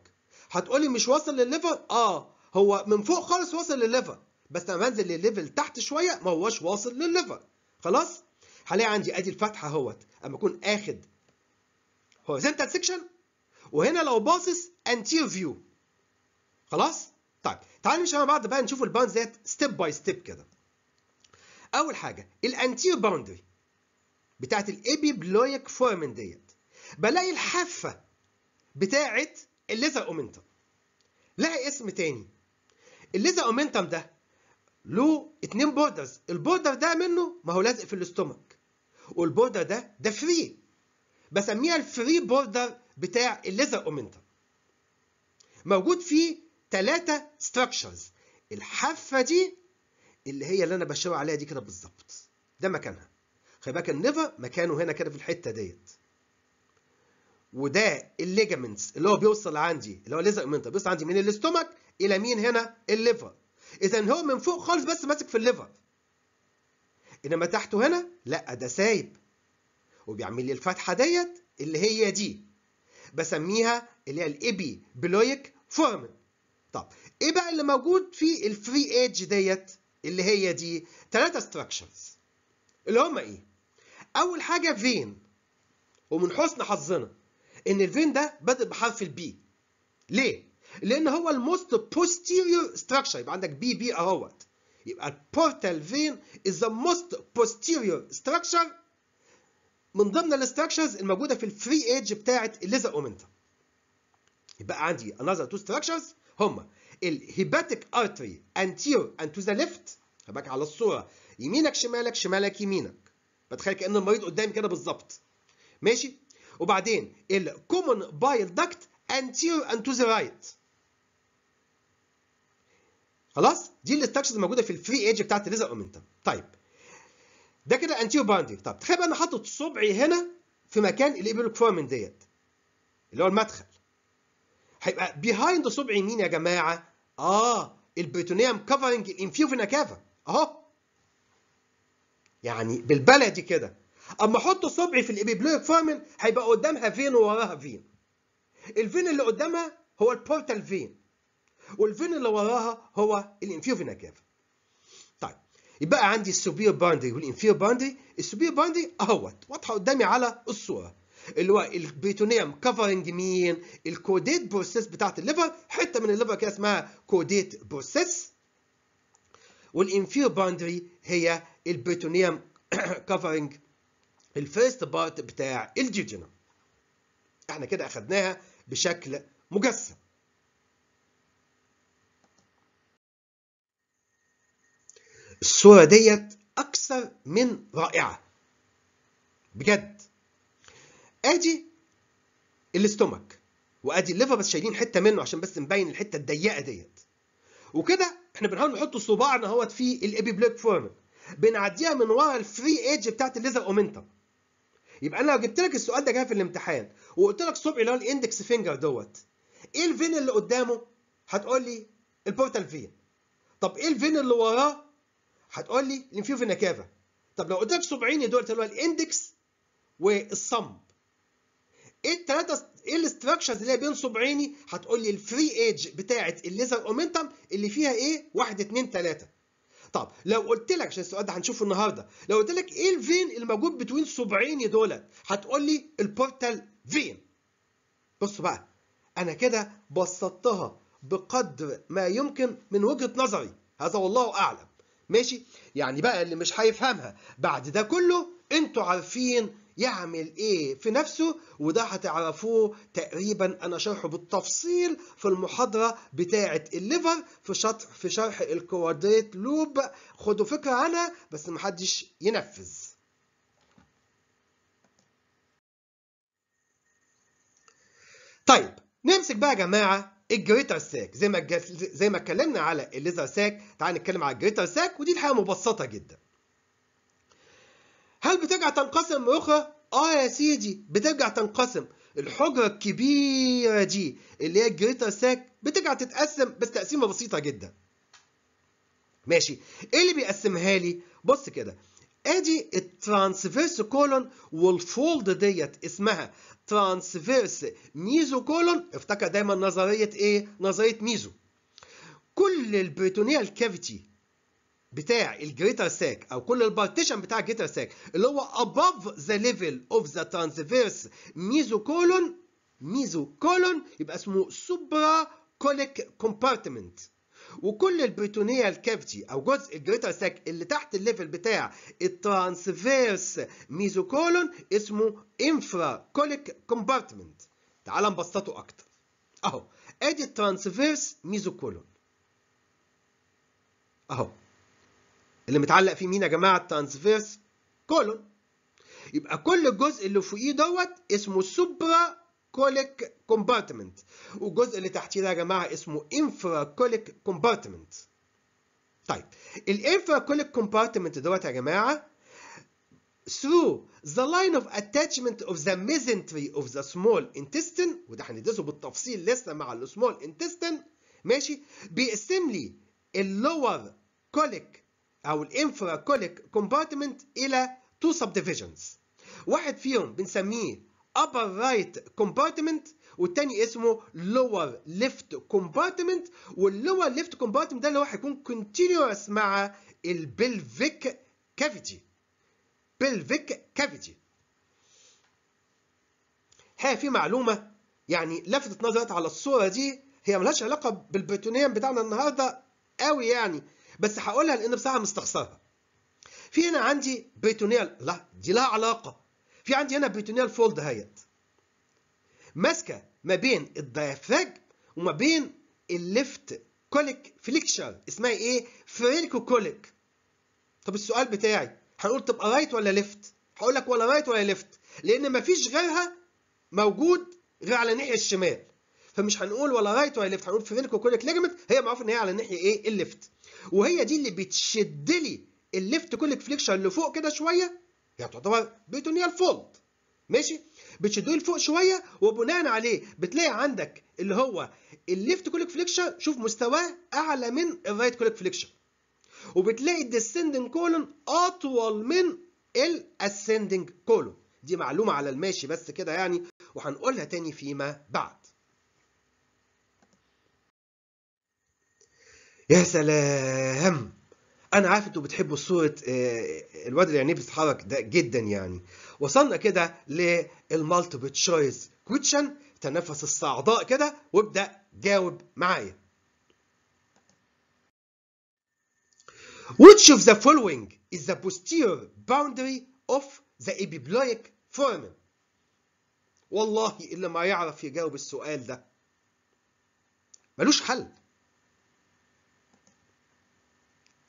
هتقولي مش واصل للليفر اه هو من فوق خالص واصل للليفر بس لما بنزل لليفل تحت شويه ما هوش واصل للليفل خلاص هلاقي عندي ادي الفتحه اهوت اما اكون اخد horizontal سيكشن وهنا لو باصص انتير فيو خلاص طيب تعالى نمشي مع بعض بقى نشوف الباوند ديت ستيب باي ستيب كده اول حاجه الانتير باوندري بتاعت الابي بلويك فورمن ديت بلاقي الحافه بتاعت الليزر اومنتم لها اسم تاني الليزر اومنتم ده له اتنين بوردرز البوردر ده منه ما هو لازق في الاستومك والبوردر ده ده فري بسميها الفري بوردر بتاع الليزر اومنتر موجود فيه ثلاثة ستراكشرز الحافة دي اللي هي اللي انا بشاور عليها دي كده بالظبط ده مكانها خلي بالك النيفر مكانه هنا كده في الحتة ديت وده الليجامنتس اللي هو بيوصل عندي اللي هو الليزر اومنتر بيوصل عندي من الاستومك الى مين هنا الليفر اذا هو من فوق خالص بس ماسك في الليفر انما تحته هنا لا ده سايب وبيعمل لي الفتحه ديت اللي هي دي بسميها اللي هي الايبي بلويك فورمن طب ايه بقى اللي موجود في الفري ايدج ديت اللي هي دي ثلاثه ستراكشرز اللي هم ايه اول حاجه فين ومن حسن حظنا ان الفين ده بدأ بحرف البي ليه لان هو الموست بوستيريور ستراكشر يبقى عندك بي بي اهوت يبقى البورتال فين از ذا موست بوستيريور ستراكشر من ضمن الاستراكشرز الموجوده في الفري ايدج بتاعه الليزا اومنتا يبقى عندي انذر تو ستراكشرز هما الهيباتيك ارتري انتير اند تو ذا ليفت هباك على الصوره يمينك شمالك شمالك يمينك بتخيل كان المريض قدامي كده بالظبط ماشي وبعدين الكومن بايل داكت anterior اند تو ذا right خلاص دي الاستراكشرز الموجوده في الفري ايدج بتاعت الليزر اومنتم طيب ده كده انتيو باوندري طب تخيل بقى انا حاطط صبعي هنا في مكان الايبيلوك فورمن ديت اللي هو المدخل هيبقى بيهايند صبعي مين يا جماعه اه البريتونيوم كفرنج الانفيوفينا كافا اهو يعني بالبلدي كده اما احط صبعي في الابيبلوك فورمن هيبقى قدامها فين ووراها فين الفين اللي قدامها هو البورتال فين والفين اللي وراها هو الانفيوفينا كيف طيب يبقى عندي السوبير باندري والانفير باندري السوبير باندري اهوت واضحه قدامي على الصوره اللي هو البيتونيوم كفرنج مين الكوديت بروسيس بتاعت الليفر حته من الليفر كده اسمها كوديت بروسيس والانفير باندري هي البيتونيوم كفرنج الفيرست بارت بتاع الجيجنا احنا كده اخدناها بشكل مجسم الصورة ديت أكثر من رائعة بجد ادي الاستومك وادي الليفر بس شايلين حته منه عشان بس نبين الحته الضيقه ديت وكده احنا بنحاول نحط صباعنا اهوت في الابي بلوك فورمن بنعديها من ورا الفري ايدج بتاعت الليزر اومنتم يبقى انا لو جبت لك السؤال ده جاي في الامتحان وقلت لك صبعي اللي هو الاندكس فينجر دوت ايه الفين اللي قدامه هتقول لي البورتال فين طب ايه الفين اللي وراه هتقول لي في النكافه طب لو قلت لك 70 يا دول اللي هو الاندكس والصمب ايه الثلاثه ايه الاستراكشرز اللي هي بين صبعيني هتقول لي الفري ايدج بتاعه الليزر اومنتم اللي فيها ايه 1 2 3 طب لو قلت لك عشان السؤال ده هنشوفه النهارده لو قلت لك ايه الفين الموجود بتوين صبعيني دولت هتقول لي البورتال فين بص بقى انا كده بسطتها بقدر ما يمكن من وجهه نظري هذا والله اعلم ماشي يعني بقى اللي مش هيفهمها بعد ده كله انتوا عارفين يعمل ايه في نفسه وده هتعرفوه تقريبا انا شرحه بالتفصيل في المحاضره بتاعه الليفر في شطر في شرح الكوادريت لوب خدوا فكره عنها بس محدش ينفذ طيب نمسك بقى يا جماعه الجريتر ساك زي ما زي ما اتكلمنا على الليزر ساك تعال نتكلم على الجريتر ساك ودي الحقيقه مبسطه جدا هل بترجع تنقسم اخرى اه يا سيدي بترجع تنقسم الحجره الكبيره دي اللي هي الجريتر ساك بترجع تتقسم بس تقسيمه بسيطه جدا ماشي ايه اللي بيقسمها لي بص كده ادي الترانسفيرس كولون والفولد ديت اسمها ترانسفيرس ميزو كولون افتكر دايما نظريه ايه نظريه ميزو كل البريتونيال كافيتي بتاع الجريتر ساك او كل البارتيشن بتاع الجريتر ساك اللي هو above the level of the transverse mesocolon كولون يبقى اسمه سوبرا كوليك كومبارتمنت وكل البريتونيال كافيتي او جزء الجريتر ساك اللي تحت الليفل بتاع الترانسفيرس ميزوكولون اسمه انفرا كوليك كومبارتمنت تعال نبسطه اكتر اهو ادي الترانسفيرس ميزوكولون اهو اللي متعلق فيه مين يا جماعه الترانسفيرس كولون يبقى كل الجزء اللي فوقيه دوت اسمه سوبرا كوليك كومبارتمنت والجزء اللي تحتيه ده يا جماعه اسمه انفرا كوليك كومبارتمنت طيب الانفرا كوليك كومبارتمنت دوت يا جماعه through the line of attachment of the mesentery of the small intestine وده هندرسه بالتفصيل لسه مع ال small intestine ماشي بيقسم لي ال lower colic او الانفرا colic compartment الى two subdivisions واحد فيهم بنسميه upper right compartment والتاني اسمه lower left compartment واللور left compartment ده اللي هو هيكون continuous مع البلفيك cavity pelvic cavity ها في معلومة يعني لفتت نظرت على الصورة دي هي ملهاش علاقة بالبريتونيوم بتاعنا النهاردة قوي يعني بس هقولها لأن بصراحة مستخسرها في هنا عندي بريتونيال لا دي لها علاقة في عندي هنا بيتونيال فولد هيت ماسكه ما بين الدايفراج وما بين الليفت كوليك فليكشر اسمها ايه؟ فريلكو كوليك طب السؤال بتاعي هنقول تبقى رايت ولا ليفت؟ هقول لك ولا رايت ولا ليفت لان مفيش غيرها موجود غير على الناحيه الشمال فمش هنقول ولا رايت ولا ليفت هنقول فريلكو كوليك ليجمنت هي معروف ان هي على الناحيه ايه؟ الليفت وهي دي اللي بتشد لي الليفت كوليك فليكشر لفوق كده شويه يعني تعتبر بيتونيال فولد ماشي بتشدوه لفوق شويه وبناء عليه بتلاقي عندك اللي هو الليفت كوليك فليكشر شوف مستواه اعلى من الرايت كوليك فليكشر وبتلاقي الديسندنج كولون اطول من الاسندنج كولون دي معلومه على الماشي بس كده يعني وهنقولها تاني فيما بعد يا سلام انا عارف انتوا بتحبوا صوره آه، آه، الواد اللي يعني بيتحرك ده جدا يعني وصلنا كده للمالتيبل تشويس كويتشن تنفس الصعداء كده وابدا جاوب معايا Which of the following is the posterior boundary of the epibloic foramen? والله إلا ما يعرف يجاوب السؤال ده ملوش حل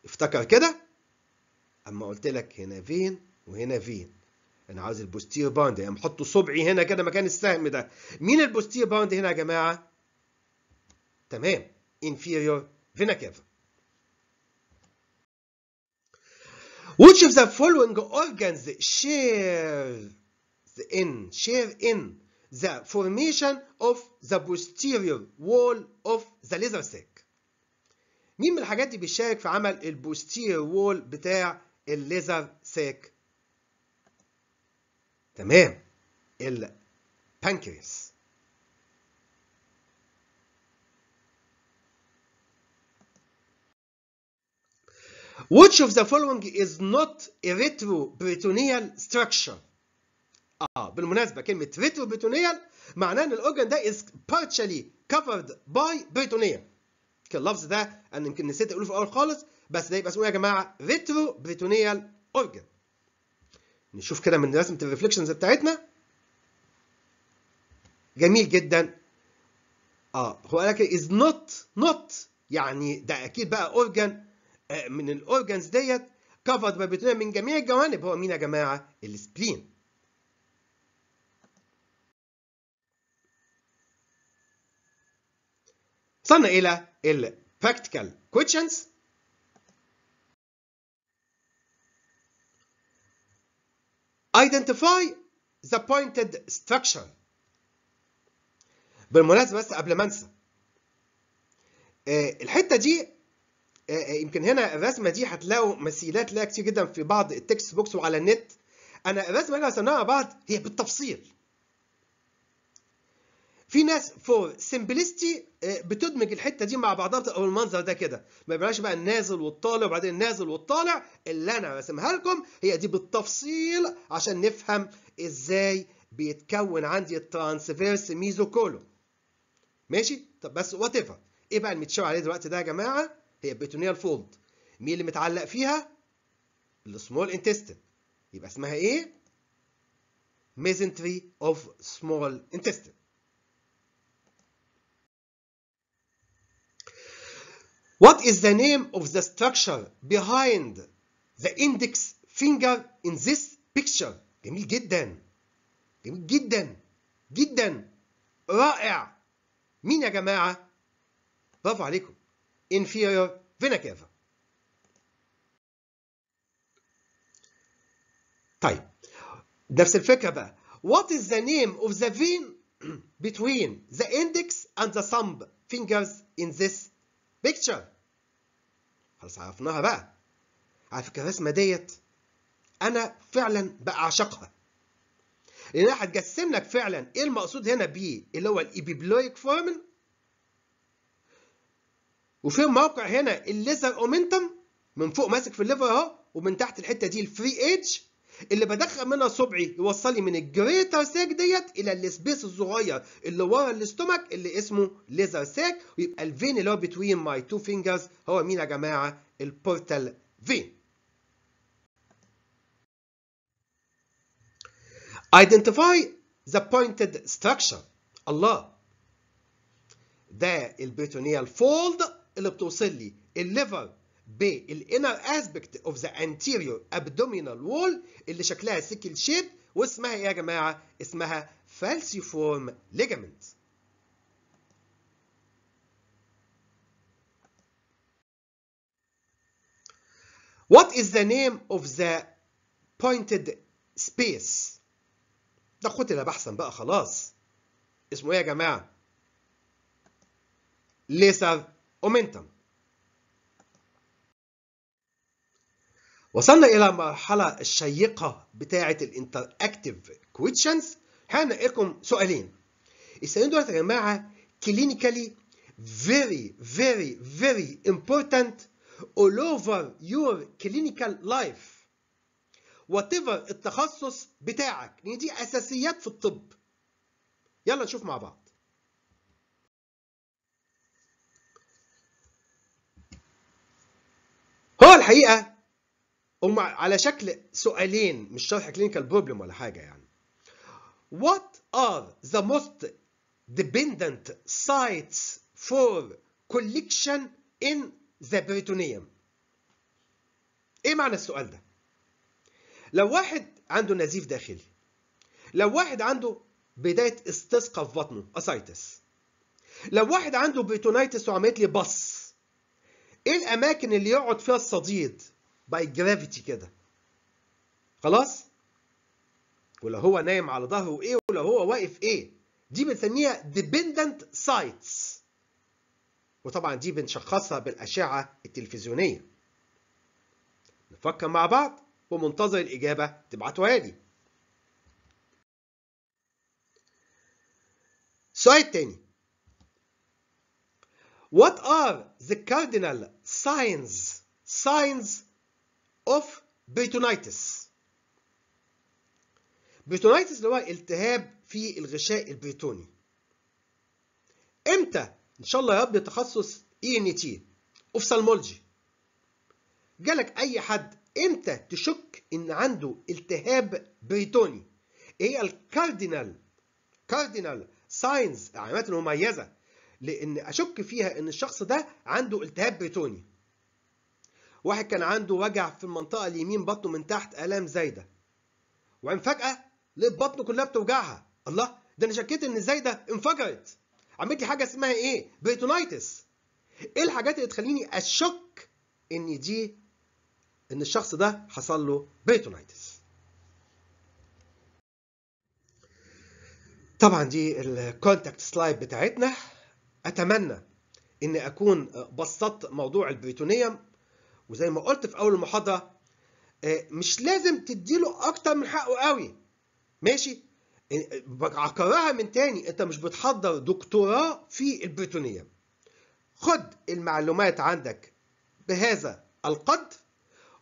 افتكر كده اما قلت لك هنا فين وهنا فين انا عاوز البوستير باوند يعني بحط صبعي هنا كده مكان السهم ده مين البوستير باوند هنا يا جماعه تمام inferior vena cava which of the following organs share in share in the formation of the posterior wall of the laser sac مين من الحاجات دي بيشارك في عمل البوستير وول بتاع الليزر ساك؟ تمام البانكرياس Which of the following is not a retroperitoneal structure? اه بالمناسبه كلمه retroperitoneal معناه ان الاورجن ده is partially covered by peritoneum اللفظ ده انا يمكن نسيت اقوله في الاول خالص بس ده يبقى اسمه إيه يا جماعه ريترو بريتونيال اورجن نشوف كده من رسمه الريفليكشنز بتاعتنا جميل جدا اه هو قال لك از نوت نوت يعني ده اكيد بقى اورجن آه، من الاورجنز ديت كفرد بابيتونيا من جميع الجوانب هو مين يا جماعه السبلين وصلنا الى ال practical questions identify the pointed structure بالمناسبه بس قبل ما انسى آه، الحته دي آه، آه، يمكن هنا الرسمه دي هتلاقوا مثيلات لها كتير جدا في بعض التكست بوكس وعلى النت انا الرسمه اللي رسمناها بعض هي بالتفصيل في ناس فور سمبلستي آه، بتدمج الحته دي مع بعضها او المنظر ده كده ما بيبقاش بقى النازل والطالع وبعدين النازل والطالع اللي انا راسمها لكم هي دي بالتفصيل عشان نفهم ازاي بيتكون عندي الترانسفيرس ميزوكولوم ماشي طب بس وات ايفر ايه بقى المتشاور عليه دلوقتي ده يا جماعه هي البيتونيال فولد مين اللي متعلق فيها السمول انتستين يبقى اسمها ايه ميزنتري اوف سمول انتستين What is the name of the structure behind the index finger in this picture? جميل جدا جميل جدا جدا رائع مين يا جماعة؟ برافو عليكم inferior vena cava طيب نفس الفكرة بقى What is the name of the vein between the index and the thumb fingers in this picture خلاص عرفناها بقى على فكره الرسمه ديت انا فعلا بعشقها لانها هتقسم لك فعلا ايه المقصود هنا بيه اللي هو الايبيبلويك فورمن وفي موقع هنا الليزر اومنتم من فوق ماسك في الليفر اهو ومن تحت الحته دي الفري ايدج اللي بدخل منها صبعي يوصلني من الجريتر ساك ديت الى السبيس الصغير اللي ورا الاستومك اللي اسمه ليزر ساك ويبقى الفين اللي هو بتوين ماي تو فينجرز هو مين يا جماعه البورتال فين identify the pointed structure الله ده البريتونيال فولد اللي بتوصل لي الليفر بالانر اسبكت اوف ذا انتيريور ابدومينال وول اللي شكلها سيكل شيب واسمها ايه يا جماعه؟ اسمها فالسيفورم ليجامنت. What is the name of the pointed space؟ ده قتل بحثا بقى خلاص. اسمه ايه يا جماعه؟ ليسر اومنتم. وصلنا إلى المرحلة الشيقة بتاعة Interactive Questions هنقلكم سؤالين السؤالين دولت يا جماعة clinically very very very important all over your clinical life whatever التخصص بتاعك لأن يعني دي أساسيات في الطب يلا نشوف مع بعض هو الحقيقة هم على شكل سؤالين مش شرح كلينيكال بروبلم ولا حاجه يعني What are the most dependent sites for collection in the peritoneum ايه معنى السؤال ده لو واحد عنده نزيف داخلي لو واحد عنده بدايه استسقاء في بطنه اسايتس لو واحد عنده بريتونايتس وعملت لي بص ايه الاماكن اللي يقعد فيها الصديد باي جرافيتي كده خلاص ولا هو نايم على ظهره ايه ولا هو واقف ايه دي بنسميها ديبندنت سايتس وطبعا دي بنشخصها بالاشعه التلفزيونيه نفكر مع بعض ومنتظر الاجابه تبعتوها لي سؤال تاني What are the cardinal signs signs of peritonitis بيتونايتس اللي هو التهاب في الغشاء البيتوني امتى ان شاء الله يا رب تخصص اي ان تي اوفثالمولوجي جالك اي حد امتى تشك ان عنده التهاب بريتوني ايه هي الكاردينال كاردينال ساينز العلامات المميزه لان اشك فيها ان الشخص ده عنده التهاب بريتوني واحد كان عنده وجع في المنطقه اليمين بطنه من تحت الام زايده وعن فجاه لقيت بطنه كلها بتوجعها الله ده انا شكيت ان زايده انفجرت عملت لي حاجه اسمها ايه بريتونايتس ايه الحاجات اللي تخليني اشك ان دي ان الشخص ده حصل له بريتونايتس طبعا دي الكونتاكت سلايد بتاعتنا اتمنى ان اكون بسطت موضوع البريتونيوم وزي ما قلت في اول المحاضره آه، مش لازم تديله اكتر من حقه قوي ماشي اكرهها من تاني انت مش بتحضر دكتوراه في البريتونيه خد المعلومات عندك بهذا القدر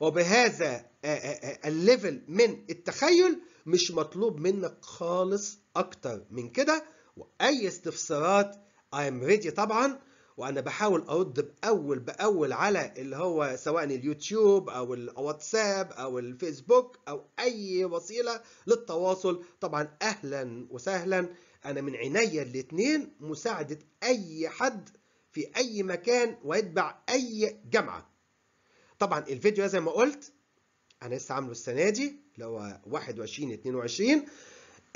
وبهذا آه، آه، الليفل من التخيل مش مطلوب منك خالص اكتر من كده واي استفسارات I am ready طبعا وانا بحاول ارد باول باول على اللي هو سواء اليوتيوب او الواتساب او الفيسبوك او اي وسيله للتواصل طبعا اهلا وسهلا انا من عينيا الاثنين مساعده اي حد في اي مكان ويتبع اي جامعه طبعا الفيديو زي ما قلت انا لسه عامله السنه دي اللي هو 21 22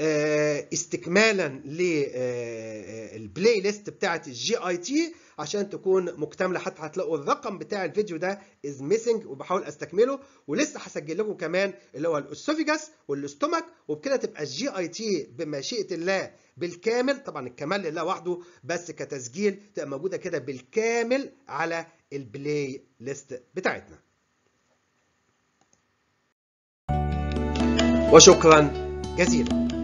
آه، استكمالا للبلاي آه، آه، ليست بتاعت الجي اي تي عشان تكون مكتمله حتى هتلاقوا الرقم بتاع الفيديو ده از ميسنج وبحاول استكمله ولسه هسجل لكم كمان اللي هو الاسوفيجاس والاستومك وبكده تبقى الجي اي تي بمشيئه الله بالكامل طبعا الكمال لله وحده بس كتسجيل تبقى موجوده كده بالكامل على البلاي ليست بتاعتنا وشكرا جزيلا